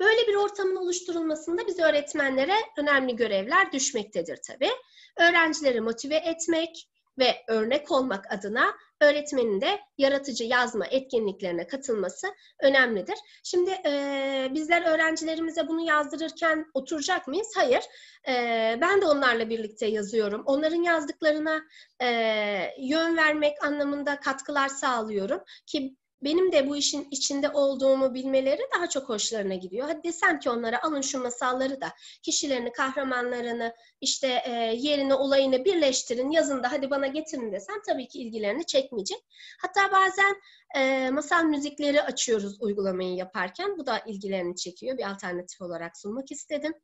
Böyle bir ortamın oluşturulmasında biz öğretmenlere önemli görevler düşmektedir tabii. Öğrencileri motive etmek ve örnek olmak adına öğretmenin de yaratıcı yazma etkinliklerine katılması önemlidir. Şimdi e, bizler öğrencilerimize bunu yazdırırken oturacak mıyız? Hayır. E, ben de onlarla birlikte yazıyorum. Onların yazdıklarına e, yön vermek anlamında katkılar sağlıyorum ki benim de bu işin içinde olduğumu bilmeleri daha çok hoşlarına gidiyor. Hadi desem ki onlara alın şu masalları da kişilerini, kahramanlarını, işte e, yerini, olayını birleştirin, yazın da hadi bana getirin desem tabii ki ilgilerini çekmeyecek. Hatta bazen e, masal müzikleri açıyoruz uygulamayı yaparken. Bu da ilgilerini çekiyor. Bir alternatif olarak sunmak istedim.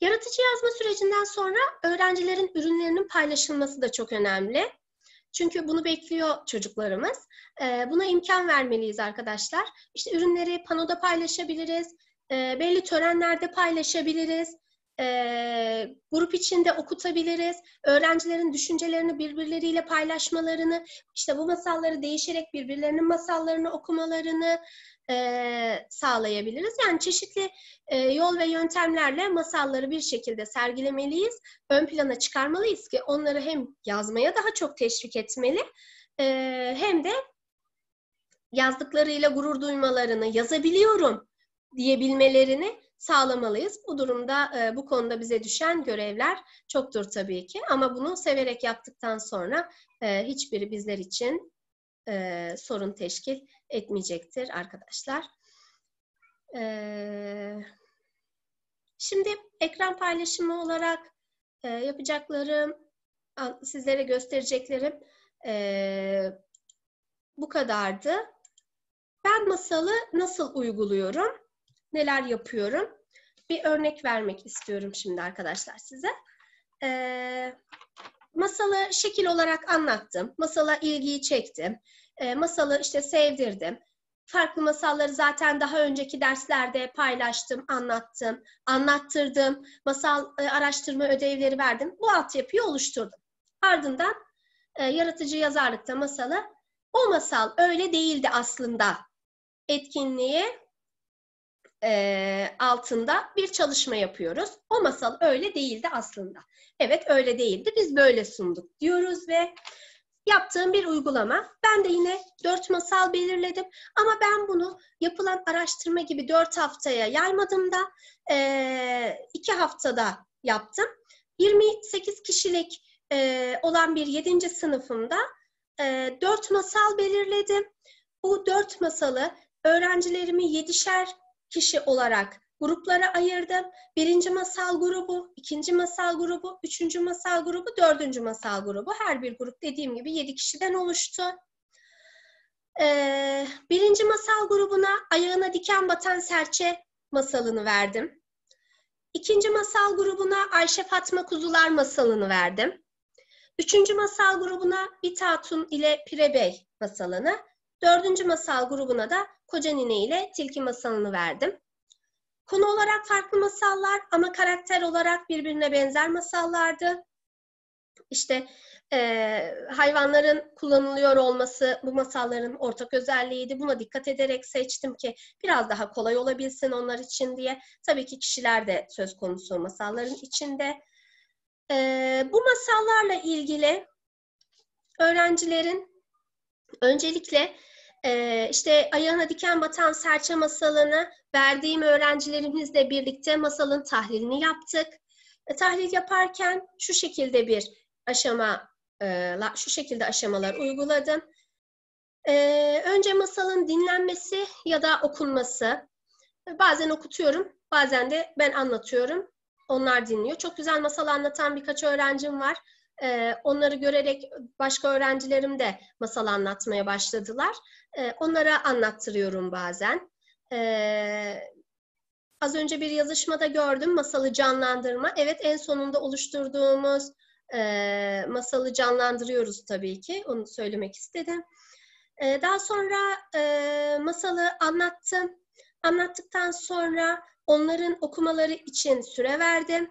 Yaratıcı yazma sürecinden sonra öğrencilerin ürünlerinin paylaşılması da çok önemli. Çünkü bunu bekliyor çocuklarımız. buna imkan vermeliyiz arkadaşlar. İşte ürünleri panoda paylaşabiliriz, belli törenlerde paylaşabiliriz e, grup içinde okutabiliriz. Öğrencilerin düşüncelerini birbirleriyle paylaşmalarını, işte bu masalları değişerek birbirlerinin masallarını okumalarını e, sağlayabiliriz. Yani çeşitli e, yol ve yöntemlerle masalları bir şekilde sergilemeliyiz. Ön plana çıkarmalıyız ki onları hem yazmaya daha çok teşvik etmeli e, hem de yazdıklarıyla gurur duymalarını, yazabiliyorum diyebilmelerini sağlamalıyız. Bu durumda e, bu konuda bize düşen görevler çoktur tabii ki ama bunu severek yaptıktan sonra e, hiçbiri bizler için e, sorun teşkil etmeyecektir arkadaşlar. E, şimdi ekran paylaşımı olarak e, yapacaklarım, sizlere göstereceklerim e, bu kadardı. Ben masalı nasıl uyguluyorum? neler yapıyorum? Bir örnek vermek istiyorum şimdi arkadaşlar size. Ee, masalı şekil olarak anlattım. Masala ilgiyi çektim. Ee, masalı işte sevdirdim. Farklı masalları zaten daha önceki derslerde paylaştım, anlattım, anlattırdım. Masal e, araştırma ödevleri verdim. Bu altyapıyı oluşturdum. Ardından e, yaratıcı yazarlıkta masalı o masal öyle değildi aslında etkinliği e, altında bir çalışma yapıyoruz. O masal öyle değildi aslında. Evet öyle değildi. Biz böyle sunduk diyoruz ve yaptığım bir uygulama. Ben de yine dört masal belirledim ama ben bunu yapılan araştırma gibi dört haftaya yaymadım da e, iki haftada yaptım. 28 kişilik e, olan bir yedinci sınıfımda e, dört masal belirledim. Bu dört masalı öğrencilerimi yedişer kişi olarak gruplara ayırdım. Birinci masal grubu, ikinci masal grubu, üçüncü masal grubu, dördüncü masal grubu. Her bir grup dediğim gibi yedi kişiden oluştu. Ee, birinci masal grubuna ayağına diken batan serçe masalını verdim. İkinci masal grubuna Ayşe Fatma Kuzular masalını verdim. Üçüncü masal grubuna Bitatun ile Pirebey masalını. Dördüncü masal grubuna da Koca Nine ile Tilki masalını verdim. Konu olarak farklı masallar ama karakter olarak birbirine benzer masallardı. İşte e, hayvanların kullanılıyor olması bu masalların ortak özelliğiydi. Buna dikkat ederek seçtim ki biraz daha kolay olabilsin onlar için diye. Tabii ki kişiler de söz konusu masalların içinde. E, bu masallarla ilgili öğrencilerin öncelikle e, işte ayağına diken batan serçe masalını verdiğim öğrencilerimizle birlikte masalın tahlilini yaptık. E, tahlil yaparken şu şekilde bir aşama, e, şu şekilde aşamalar uyguladım. E, önce masalın dinlenmesi ya da okunması. E, bazen okutuyorum, bazen de ben anlatıyorum. Onlar dinliyor. Çok güzel masal anlatan birkaç öğrencim var. E, onları görerek başka öğrencilerim de masal anlatmaya başladılar. E, onlara anlattırıyorum bazen. E, az önce bir yazışmada gördüm masalı canlandırma. Evet en sonunda oluşturduğumuz e, masalı canlandırıyoruz tabii ki. Onu söylemek istedim. E, daha sonra e, masalı anlattım. Anlattıktan sonra onların okumaları için süre verdim.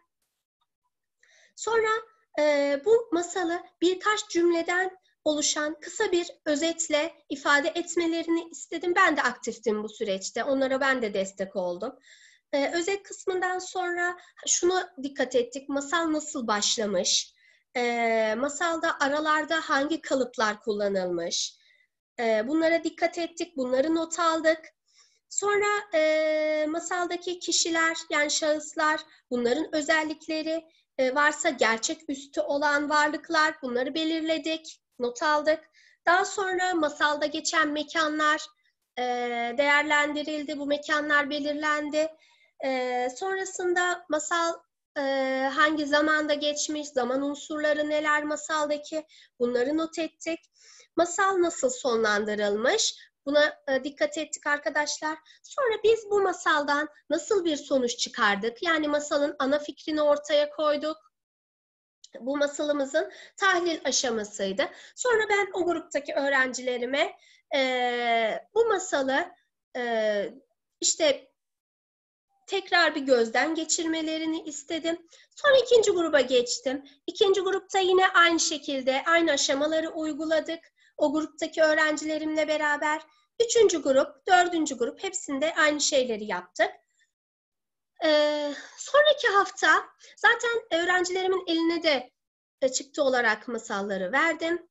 Sonra ee, bu masalı birkaç cümleden oluşan kısa bir özetle ifade etmelerini istedim. Ben de aktiftim bu süreçte. Onlara ben de destek oldum. Ee, özet kısmından sonra şunu dikkat ettik. Masal nasıl başlamış? Ee, masalda aralarda hangi kalıplar kullanılmış? Ee, bunlara dikkat ettik. Bunları not aldık. Sonra e, masaldaki kişiler yani şahıslar, bunların özellikleri, e, varsa gerçek üstü olan varlıklar bunları belirledik, not aldık. Daha sonra masalda geçen mekanlar e, değerlendirildi, bu mekanlar belirlendi. E, sonrasında masal hangi zamanda geçmiş, zaman unsurları neler masaldaki bunları not ettik. Masal nasıl sonlandırılmış? Buna e, dikkat ettik arkadaşlar. Sonra biz bu masaldan nasıl bir sonuç çıkardık? Yani masalın ana fikrini ortaya koyduk. Bu masalımızın tahlil aşamasıydı. Sonra ben o gruptaki öğrencilerime e, bu masalı e, işte tekrar bir gözden geçirmelerini istedim. Sonra ikinci gruba geçtim. İkinci grupta yine aynı şekilde aynı aşamaları uyguladık. O gruptaki öğrencilerimle beraber Üçüncü grup, dördüncü grup hepsinde aynı şeyleri yaptık. Ee, sonraki hafta zaten öğrencilerimin eline de e, çıktı olarak masalları verdim.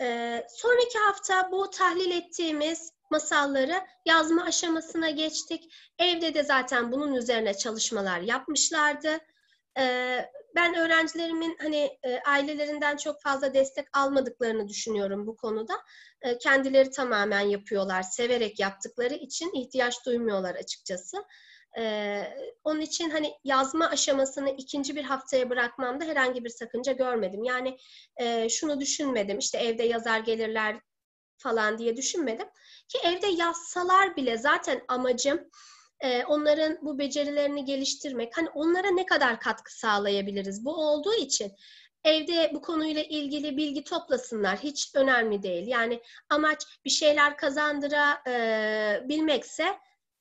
Ee, sonraki hafta bu tahlil ettiğimiz masalları yazma aşamasına geçtik. Evde de zaten bunun üzerine çalışmalar yapmışlardı. Ee, ben öğrencilerimin hani e, ailelerinden çok fazla destek almadıklarını düşünüyorum bu konuda. E, kendileri tamamen yapıyorlar. Severek yaptıkları için ihtiyaç duymuyorlar açıkçası. E, onun için hani yazma aşamasını ikinci bir haftaya bırakmamda herhangi bir sakınca görmedim. Yani e, şunu düşünmedim işte evde yazar gelirler falan diye düşünmedim. Ki evde yazsalar bile zaten amacım e, onların bu becerilerini geliştirmek, hani onlara ne kadar katkı sağlayabiliriz? Bu olduğu için evde bu konuyla ilgili bilgi toplasınlar. Hiç önemli değil. Yani amaç bir şeyler kazandırabilmekse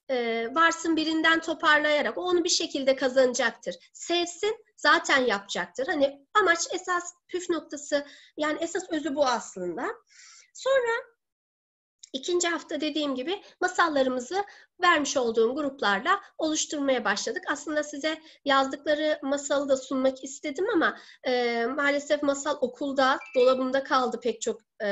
e, e, varsın birinden toparlayarak onu bir şekilde kazanacaktır. Sevsin zaten yapacaktır. Hani amaç esas püf noktası yani esas özü bu aslında. Sonra İkinci hafta dediğim gibi masallarımızı vermiş olduğum gruplarla oluşturmaya başladık. Aslında size yazdıkları masalı da sunmak istedim ama e, maalesef masal okulda, dolabımda kaldı pek çok e,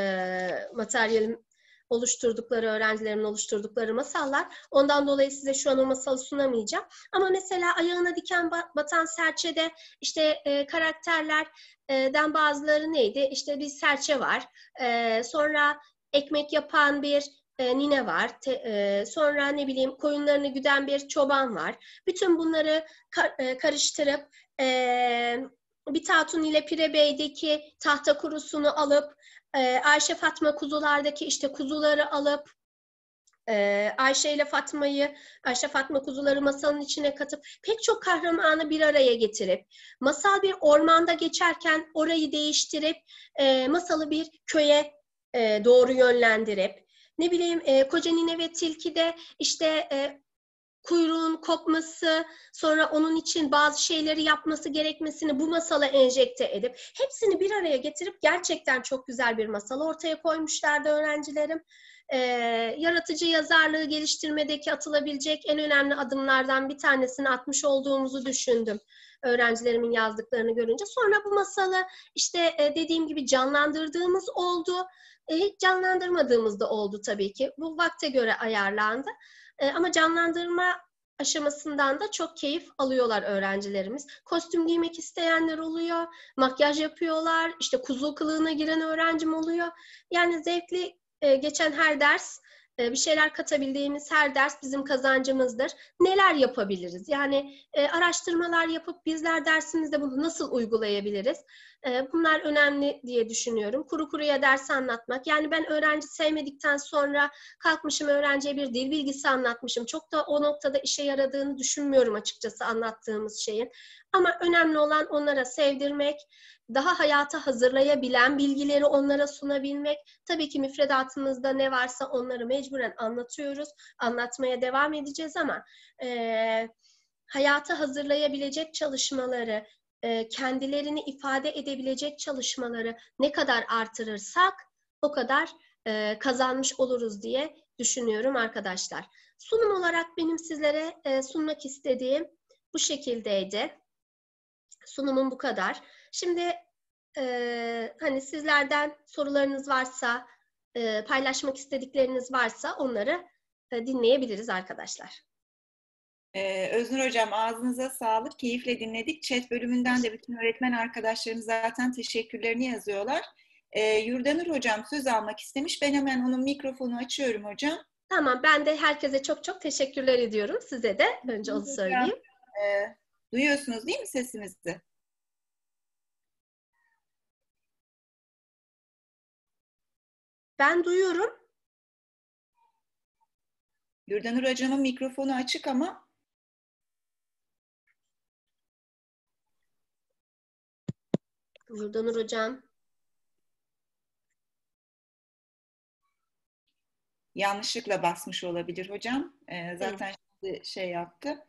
materyalim oluşturdukları, öğrencilerimin oluşturdukları masallar. Ondan dolayı size şu an o masalı sunamayacağım. Ama mesela ayağına diken batan serçede işte e, karakterlerden bazıları neydi? İşte bir serçe var. E, sonra ekmek yapan bir e, nine var. Te, e, sonra ne bileyim koyunlarını güden bir çoban var. Bütün bunları kar, e, karıştırıp e, bir Tatun ile Pire tahta kurusunu alıp e, Ayşe Fatma kuzulardaki işte kuzuları alıp e, Ayşe ile Fatma'yı, Ayşe Fatma kuzuları masalın içine katıp pek çok kahramanı bir araya getirip masal bir ormanda geçerken orayı değiştirip e, masalı bir köye e, doğru yönlendirip ne bileyim e, koca nine ve tilki de işte e, kuyruğun kopması, sonra onun için bazı şeyleri yapması gerekmesini bu masala enjekte edip hepsini bir araya getirip gerçekten çok güzel bir masal ortaya koymuşlardı öğrencilerim. Ee, yaratıcı yazarlığı geliştirmedeki atılabilecek en önemli adımlardan bir tanesini atmış olduğumuzu düşündüm öğrencilerimin yazdıklarını görünce. Sonra bu masalı işte e, dediğim gibi canlandırdığımız oldu. E, hiç canlandırmadığımız da oldu tabii ki. Bu vakte göre ayarlandı. E, ama canlandırma aşamasından da çok keyif alıyorlar öğrencilerimiz. Kostüm giymek isteyenler oluyor, makyaj yapıyorlar, işte kuzu kılığına giren öğrencim oluyor. Yani zevkli e, geçen her ders e, bir şeyler katabildiğimiz her ders bizim kazancımızdır. Neler yapabiliriz? Yani e, araştırmalar yapıp bizler dersimizde bunu nasıl uygulayabiliriz? Ee, bunlar önemli diye düşünüyorum. Kuru kuruya ders anlatmak. Yani ben öğrenci sevmedikten sonra kalkmışım öğrenciye bir dil bilgisi anlatmışım. Çok da o noktada işe yaradığını düşünmüyorum açıkçası anlattığımız şeyin. Ama önemli olan onlara sevdirmek, daha hayata hazırlayabilen bilgileri onlara sunabilmek. Tabii ki müfredatımızda ne varsa onları mecburen anlatıyoruz. Anlatmaya devam edeceğiz ama... E, hayata hazırlayabilecek çalışmaları, e, kendilerini ifade edebilecek çalışmaları ne kadar artırırsak o kadar e, kazanmış oluruz diye düşünüyorum arkadaşlar. Sunum olarak benim sizlere e, sunmak istediğim bu şekildeydi. Sunumum bu kadar. Şimdi e, hani sizlerden sorularınız varsa, e, paylaşmak istedikleriniz varsa onları e, dinleyebiliriz arkadaşlar. Ee, Öznur Hocam ağzınıza sağlık. Keyifle dinledik. Chat bölümünden de bütün öğretmen arkadaşlarımız zaten teşekkürlerini yazıyorlar. Ee, Yurdanur Hocam söz almak istemiş. Ben hemen onun mikrofonu açıyorum hocam. Tamam ben de herkese çok çok teşekkürler ediyorum. Size de önce onu söyleyeyim. E, duyuyorsunuz değil mi sesimizi? Ben duyuyorum. Yurdanur Hocam'ın mikrofonu açık ama Yurdanur Hocam. Yanlışlıkla basmış olabilir hocam. Ee, zaten şimdi şey yaptı.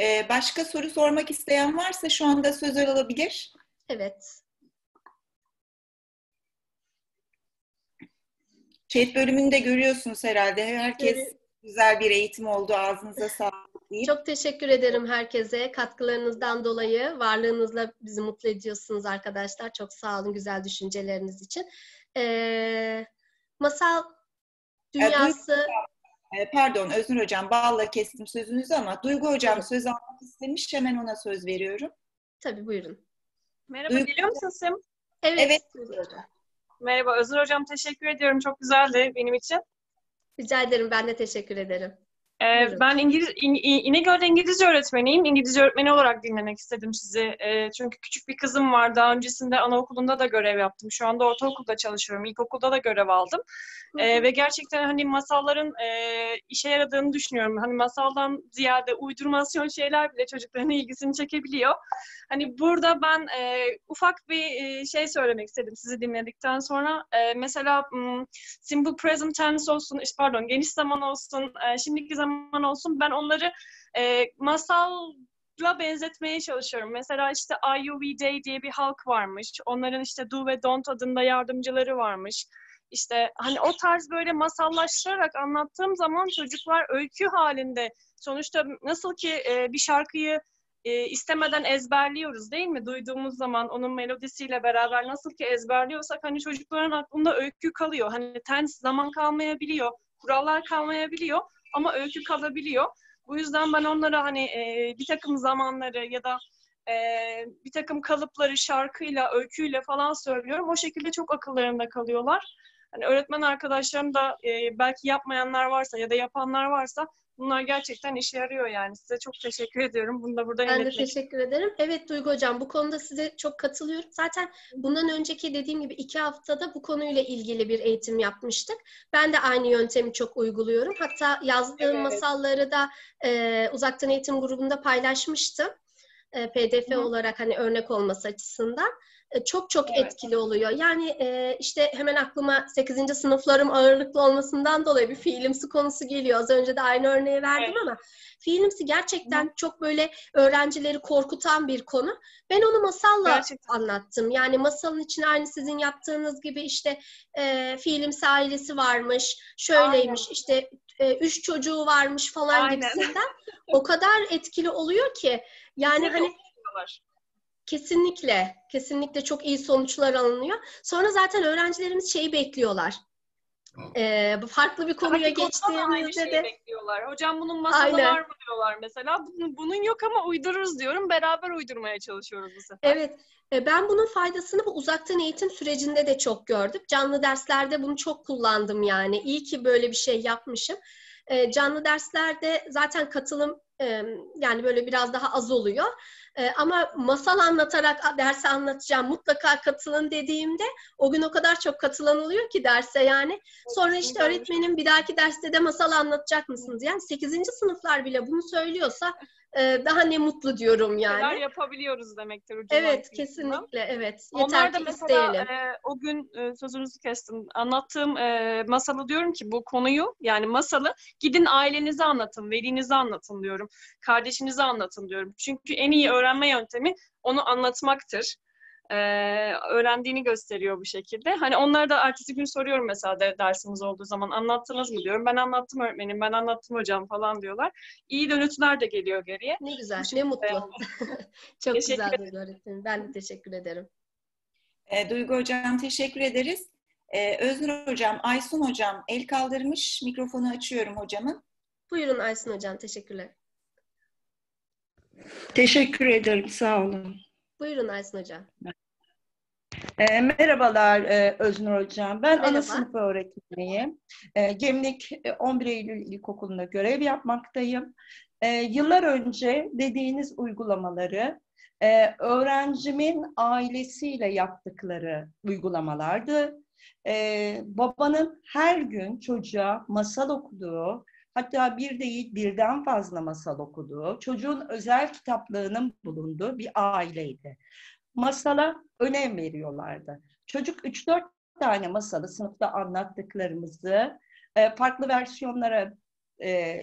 Ee, başka soru sormak isteyen varsa şu anda söz alabilir. Evet. Chat bölümünde görüyorsunuz herhalde. Herkes evet. güzel bir eğitim oldu. Ağzınıza sağlık değil. Çok teşekkür ederim herkese. Katkılarınızdan dolayı varlığınızla bizi mutlu ediyorsunuz arkadaşlar. Çok sağ olun güzel düşünceleriniz için. Ee, masal dünyası... E, e, pardon Özgür Hocam balla kestim sözünüzü ama Duygu Hocam evet. söz almak istemiş. Hemen ona söz veriyorum. Tabii buyurun. Merhaba Duygu... geliyor musun Evet. evet. Merhaba Özgür Hocam teşekkür ediyorum. Çok güzeldi benim için. Rica ederim ben de teşekkür ederim. Ee, ben İngiliz, İn, İnegöl'de İngilizce öğretmeniyim. İngilizce öğretmeni olarak dinlemek istedim sizi. Ee, çünkü küçük bir kızım var. Daha öncesinde anaokulunda da görev yaptım. Şu anda ortaokulda çalışıyorum. İlkokulda da görev aldım. Ee, ve gerçekten hani masalların e, işe yaradığını düşünüyorum. Hani masaldan ziyade uydurmasyon şeyler bile çocukların ilgisini çekebiliyor. Hani burada ben e, ufak bir e, şey söylemek istedim sizi dinledikten sonra. E, mesela m, simple present tense olsun, pardon geniş zaman olsun, e, şimdiki zaman zaman olsun ben onları e, masal benzetmeye çalışıyorum. Mesela işte IUV Day diye bir halk varmış. Onların işte Do ve Don't adında yardımcıları varmış. İşte hani o tarz böyle masallaştırarak anlattığım zaman çocuklar öykü halinde sonuçta nasıl ki e, bir şarkıyı e, istemeden ezberliyoruz değil mi? Duyduğumuz zaman onun melodisiyle beraber nasıl ki ezberliyorsak hani çocukların aklında öykü kalıyor. Hani tens zaman kalmayabiliyor, kurallar kalmayabiliyor ama öykü kalabiliyor. Bu yüzden ben onlara hani e, bir takım zamanları ya da e, bir takım kalıpları şarkıyla, öyküyle falan söylüyorum. O şekilde çok akıllarında kalıyorlar. Hani öğretmen arkadaşlarım da e, belki yapmayanlar varsa ya da yapanlar varsa Bunlar gerçekten işe yarıyor yani. Size çok teşekkür ediyorum. Bunu da burada Ben de teşekkür ederim. Evet Duygu Hocam bu konuda size çok katılıyorum. Zaten bundan önceki dediğim gibi iki haftada bu konuyla ilgili bir eğitim yapmıştık. Ben de aynı yöntemi çok uyguluyorum. Hatta yazdığım evet. masalları da e, uzaktan eğitim grubunda paylaşmıştım. E, PDF Hı. olarak hani örnek olması açısından. E, çok çok evet. etkili oluyor. Yani e, işte hemen aklıma 8. sınıflarım ağırlıklı olmasından dolayı bir fiilimsi konusu geliyor. Az önce de aynı örneği verdim evet. ama fiilimsi gerçekten Hı. çok böyle öğrencileri korkutan bir konu. Ben onu masalla gerçekten. anlattım. Yani masalın içine aynı sizin yaptığınız gibi işte e, fiilimsi ailesi varmış, şöyleymiş, Aynen. işte e, üç çocuğu varmış falan Aynen. gibisinden. o kadar etkili oluyor ki. Yani Size hani... Kesinlikle, kesinlikle çok iyi sonuçlar alınıyor. Sonra zaten öğrencilerimiz şeyi bekliyorlar. Ee, farklı bir konuya geçtiğimizde de bekliyorlar. Hocam bunun masalı var mı diyorlar mesela. Bunun, bunun yok ama uydururuz diyorum. Beraber uydurmaya çalışıyoruz bu sefer. Evet. Ee, ben bunun faydasını bu uzaktan eğitim sürecinde de çok gördüm. Canlı derslerde bunu çok kullandım yani. İyi ki böyle bir şey yapmışım. Ee, canlı derslerde zaten katılım yani böyle biraz daha az oluyor. Ee, ama masal anlatarak derse anlatacağım mutlaka katılın dediğimde o gün o kadar çok katılan oluyor ki derse yani. Sonra işte öğretmenim bir dahaki derste de masal anlatacak mısınız? Yani 8. sınıflar bile bunu söylüyorsa ee, daha ne mutlu diyorum yani. Neler yapabiliyoruz demektir. evet kesinlikle evet. Yeter Onlar da ki mesela isteyelim. E, o gün e, sözünüzü kestim. Anlattığım e, masalı diyorum ki bu konuyu yani masalı gidin ailenize anlatın, velinize anlatın diyorum. Kardeşinize anlatın diyorum. Çünkü en iyi öğrenme yöntemi onu anlatmaktır e, öğrendiğini gösteriyor bu şekilde. Hani onlara da ertesi gün soruyorum mesela de, dersimiz olduğu zaman anlattınız mı diyorum. Ben anlattım öğretmenim, ben anlattım hocam falan diyorlar. İyi dönütüler de geliyor geriye. Ne güzel, bu ne mutlu. Çok güzel duygu öğretmenim. Ben de teşekkür ederim. E, Duygu Hocam teşekkür ederiz. E, Öznur Hocam, Aysun Hocam el kaldırmış. Mikrofonu açıyorum hocamın. Buyurun Aysun Hocam, teşekkürler. Teşekkür ederim, sağ olun. Buyurun Aysun Hocam. E, merhabalar e, Öznur Hocam. Ben Merhaba. ana sınıf öğretmeniyim. E, Gemlik 11 e, Eylül İlkokulu'nda görev yapmaktayım. E, yıllar önce dediğiniz uygulamaları e, öğrencimin ailesiyle yaptıkları uygulamalardı. E, babanın her gün çocuğa masal okuduğu Hatta bir değil birden fazla masal okuduğu, çocuğun özel kitaplarının bulunduğu bir aileydi. Masala önem veriyorlardı. Çocuk 3-4 tane masalı sınıfta anlattıklarımızı e, farklı versiyonlara e,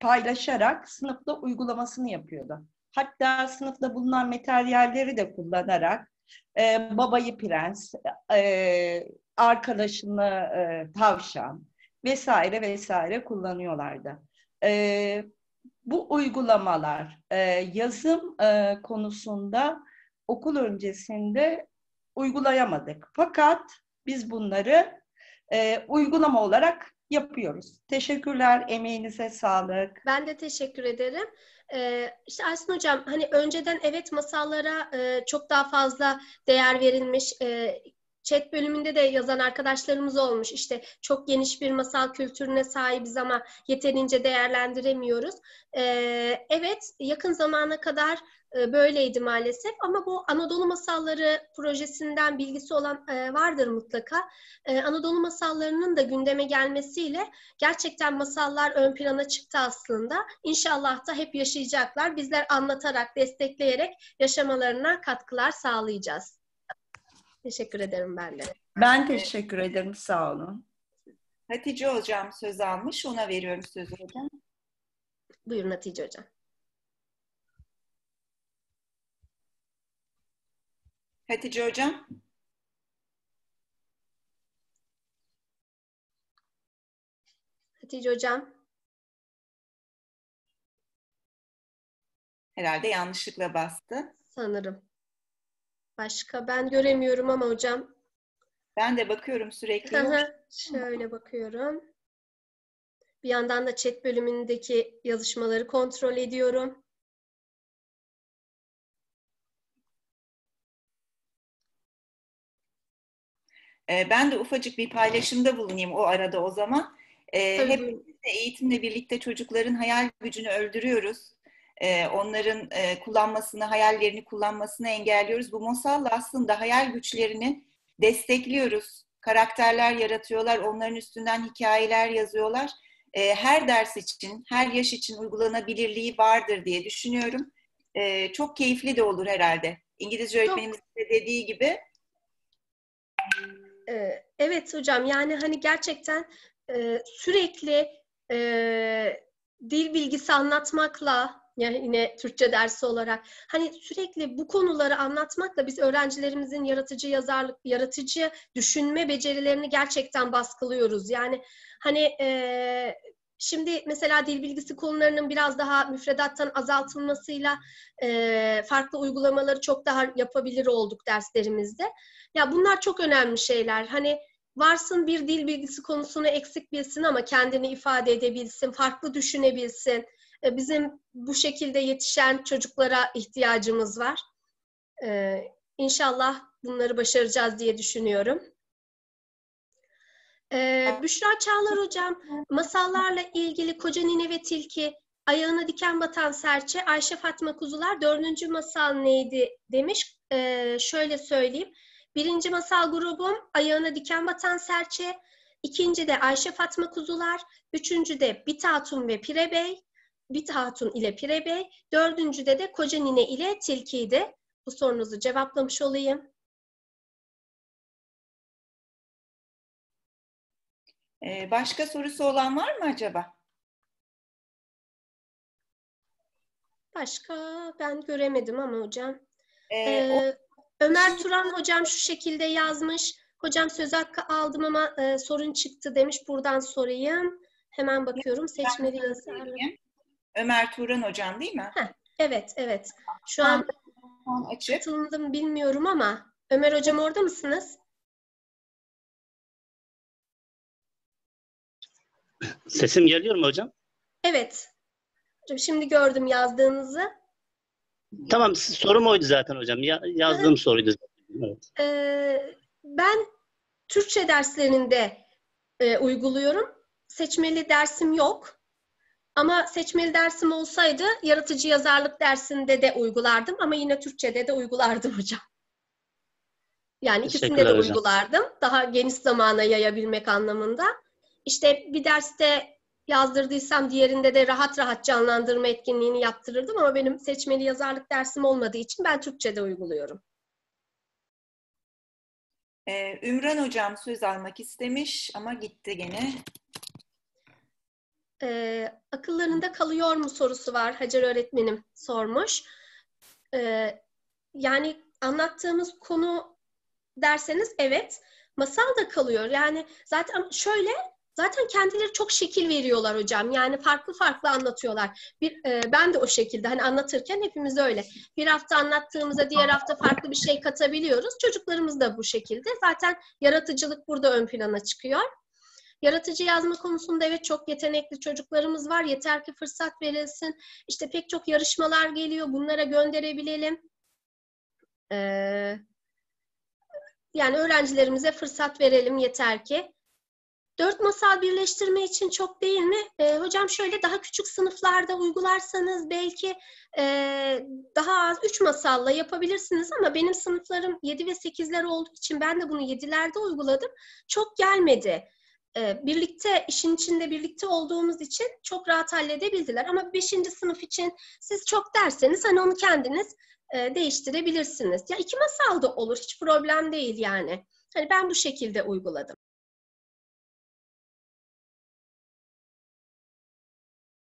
paylaşarak sınıfta uygulamasını yapıyordu. Hatta sınıfta bulunan materyalleri de kullanarak e, babayı prens, arkadaşını tavşan, vesaire vesaire kullanıyorlardı. E, bu uygulamalar e, yazım e, konusunda okul öncesinde uygulayamadık. Fakat biz bunları e, uygulama olarak yapıyoruz. Teşekkürler, emeğinize sağlık. Ben de teşekkür ederim. Ee, işte Aysun Hocam, hani önceden evet masallara e, çok daha fazla değer verilmiş, e, chat bölümünde de yazan arkadaşlarımız olmuş. İşte çok geniş bir masal kültürüne sahibiz ama yeterince değerlendiremiyoruz. E, evet yakın zamana kadar e, böyleydi maalesef ama bu Anadolu Masalları projesinden bilgisi olan e, vardır mutlaka. E, Anadolu Masallarının da gündeme gelmesiyle gerçekten masallar ön plana çıktı aslında. İnşallah da hep yaşayacaklar. Bizler anlatarak, destekleyerek yaşamalarına katkılar sağlayacağız. Teşekkür ederim ben de. Ben teşekkür ederim. Sağ olun. Hatice Hocam söz almış. Ona veriyorum sözü hocam. Buyurun Hatice Hocam. Hatice Hocam. Hatice Hocam. Herhalde yanlışlıkla bastı. Sanırım. Başka ben göremiyorum ama hocam. Ben de bakıyorum sürekli. Şöyle bakıyorum. Bir yandan da chat bölümündeki yazışmaları kontrol ediyorum. Ee, ben de ufacık bir paylaşımda bulunayım o arada o zaman. Ee, hep eğitimle birlikte çocukların hayal gücünü öldürüyoruz e, onların e, kullanmasını, hayallerini kullanmasını engelliyoruz. Bu masalla aslında hayal güçlerini destekliyoruz. Karakterler yaratıyorlar, onların üstünden hikayeler yazıyorlar. E, her ders için, her yaş için uygulanabilirliği vardır diye düşünüyorum. E, çok keyifli de olur herhalde. İngilizce öğretmenimiz de dediği gibi. E, evet hocam yani hani gerçekten e, sürekli e, dil bilgisi anlatmakla yani yine Türkçe dersi olarak. Hani sürekli bu konuları anlatmakla biz öğrencilerimizin yaratıcı yazarlık, yaratıcı düşünme becerilerini gerçekten baskılıyoruz. Yani hani e, Şimdi mesela dil bilgisi konularının biraz daha müfredattan azaltılmasıyla e, farklı uygulamaları çok daha yapabilir olduk derslerimizde. Ya bunlar çok önemli şeyler. Hani varsın bir dil bilgisi konusunu eksik bilsin ama kendini ifade edebilsin, farklı düşünebilsin e, bizim bu şekilde yetişen çocuklara ihtiyacımız var. E, inşallah bunları başaracağız diye düşünüyorum. E, Büşra Çağlar Hocam, masallarla ilgili Koca Nine ve Tilki, Ayağına Diken Batan Serçe, Ayşe Fatma Kuzular dördüncü masal neydi demiş. şöyle söyleyeyim. Birinci masal grubum Ayağına Diken Batan Serçe, ikinci de Ayşe Fatma Kuzular, üçüncü de Bitatum ve Pirebey, Bit Hatun ile Pire dördüncüde de Koca Nine ile Tilki'ydi. Bu sorunuzu cevaplamış olayım. Ee, başka sorusu olan var mı acaba? Başka ben göremedim ama hocam. Ee, ee, o... Ömer Turan hocam şu şekilde yazmış. Hocam söz hakkı aldım ama e, sorun çıktı demiş. Buradan sorayım. Hemen bakıyorum. Seçmeli yazarlı. Ömer Turan hocam değil mi? Heh, evet, evet. Şu an açık. bilmiyorum ama Ömer hocam orada mısınız? Sesim geliyor mu hocam? Evet. hocam Şimdi gördüm yazdığınızı. Tamam, sorum oydu zaten hocam. Ya, yazdığım soruydu Evet. Ee, ben Türkçe derslerinde e, uyguluyorum. Seçmeli dersim yok. Ama seçmeli dersim olsaydı yaratıcı yazarlık dersinde de uygulardım ama yine Türkçe'de de uygulardım hocam. Yani ikisinde de uygulardım. Daha geniş zamana yayabilmek anlamında. İşte bir derste yazdırdıysam diğerinde de rahat rahat canlandırma etkinliğini yaptırırdım ama benim seçmeli yazarlık dersim olmadığı için ben Türkçe'de uyguluyorum. Ee, Ümran Hocam söz almak istemiş ama gitti gene e, akıllarında kalıyor mu sorusu var Hacer öğretmenim sormuş. E, yani anlattığımız konu derseniz evet masal da kalıyor. Yani zaten şöyle zaten kendileri çok şekil veriyorlar hocam. Yani farklı farklı anlatıyorlar. Bir, e, ben de o şekilde hani anlatırken hepimiz öyle. Bir hafta anlattığımıza diğer hafta farklı bir şey katabiliyoruz. Çocuklarımız da bu şekilde. Zaten yaratıcılık burada ön plana çıkıyor. Yaratıcı yazma konusunda evet çok yetenekli çocuklarımız var. Yeter ki fırsat verilsin. İşte pek çok yarışmalar geliyor. Bunlara gönderebilelim. Ee, yani öğrencilerimize fırsat verelim yeter ki. Dört masal birleştirme için çok değil mi? E, hocam şöyle daha küçük sınıflarda uygularsanız belki e, daha az üç masalla yapabilirsiniz ama benim sınıflarım yedi ve sekizler olduğu için ben de bunu yedilerde uyguladım. Çok gelmedi. E, birlikte işin içinde birlikte olduğumuz için çok rahat halledebildiler. Ama 5. sınıf için siz çok derseniz hani onu kendiniz e, değiştirebilirsiniz. Ya iki masal da olur hiç problem değil yani. Hani ben bu şekilde uyguladım.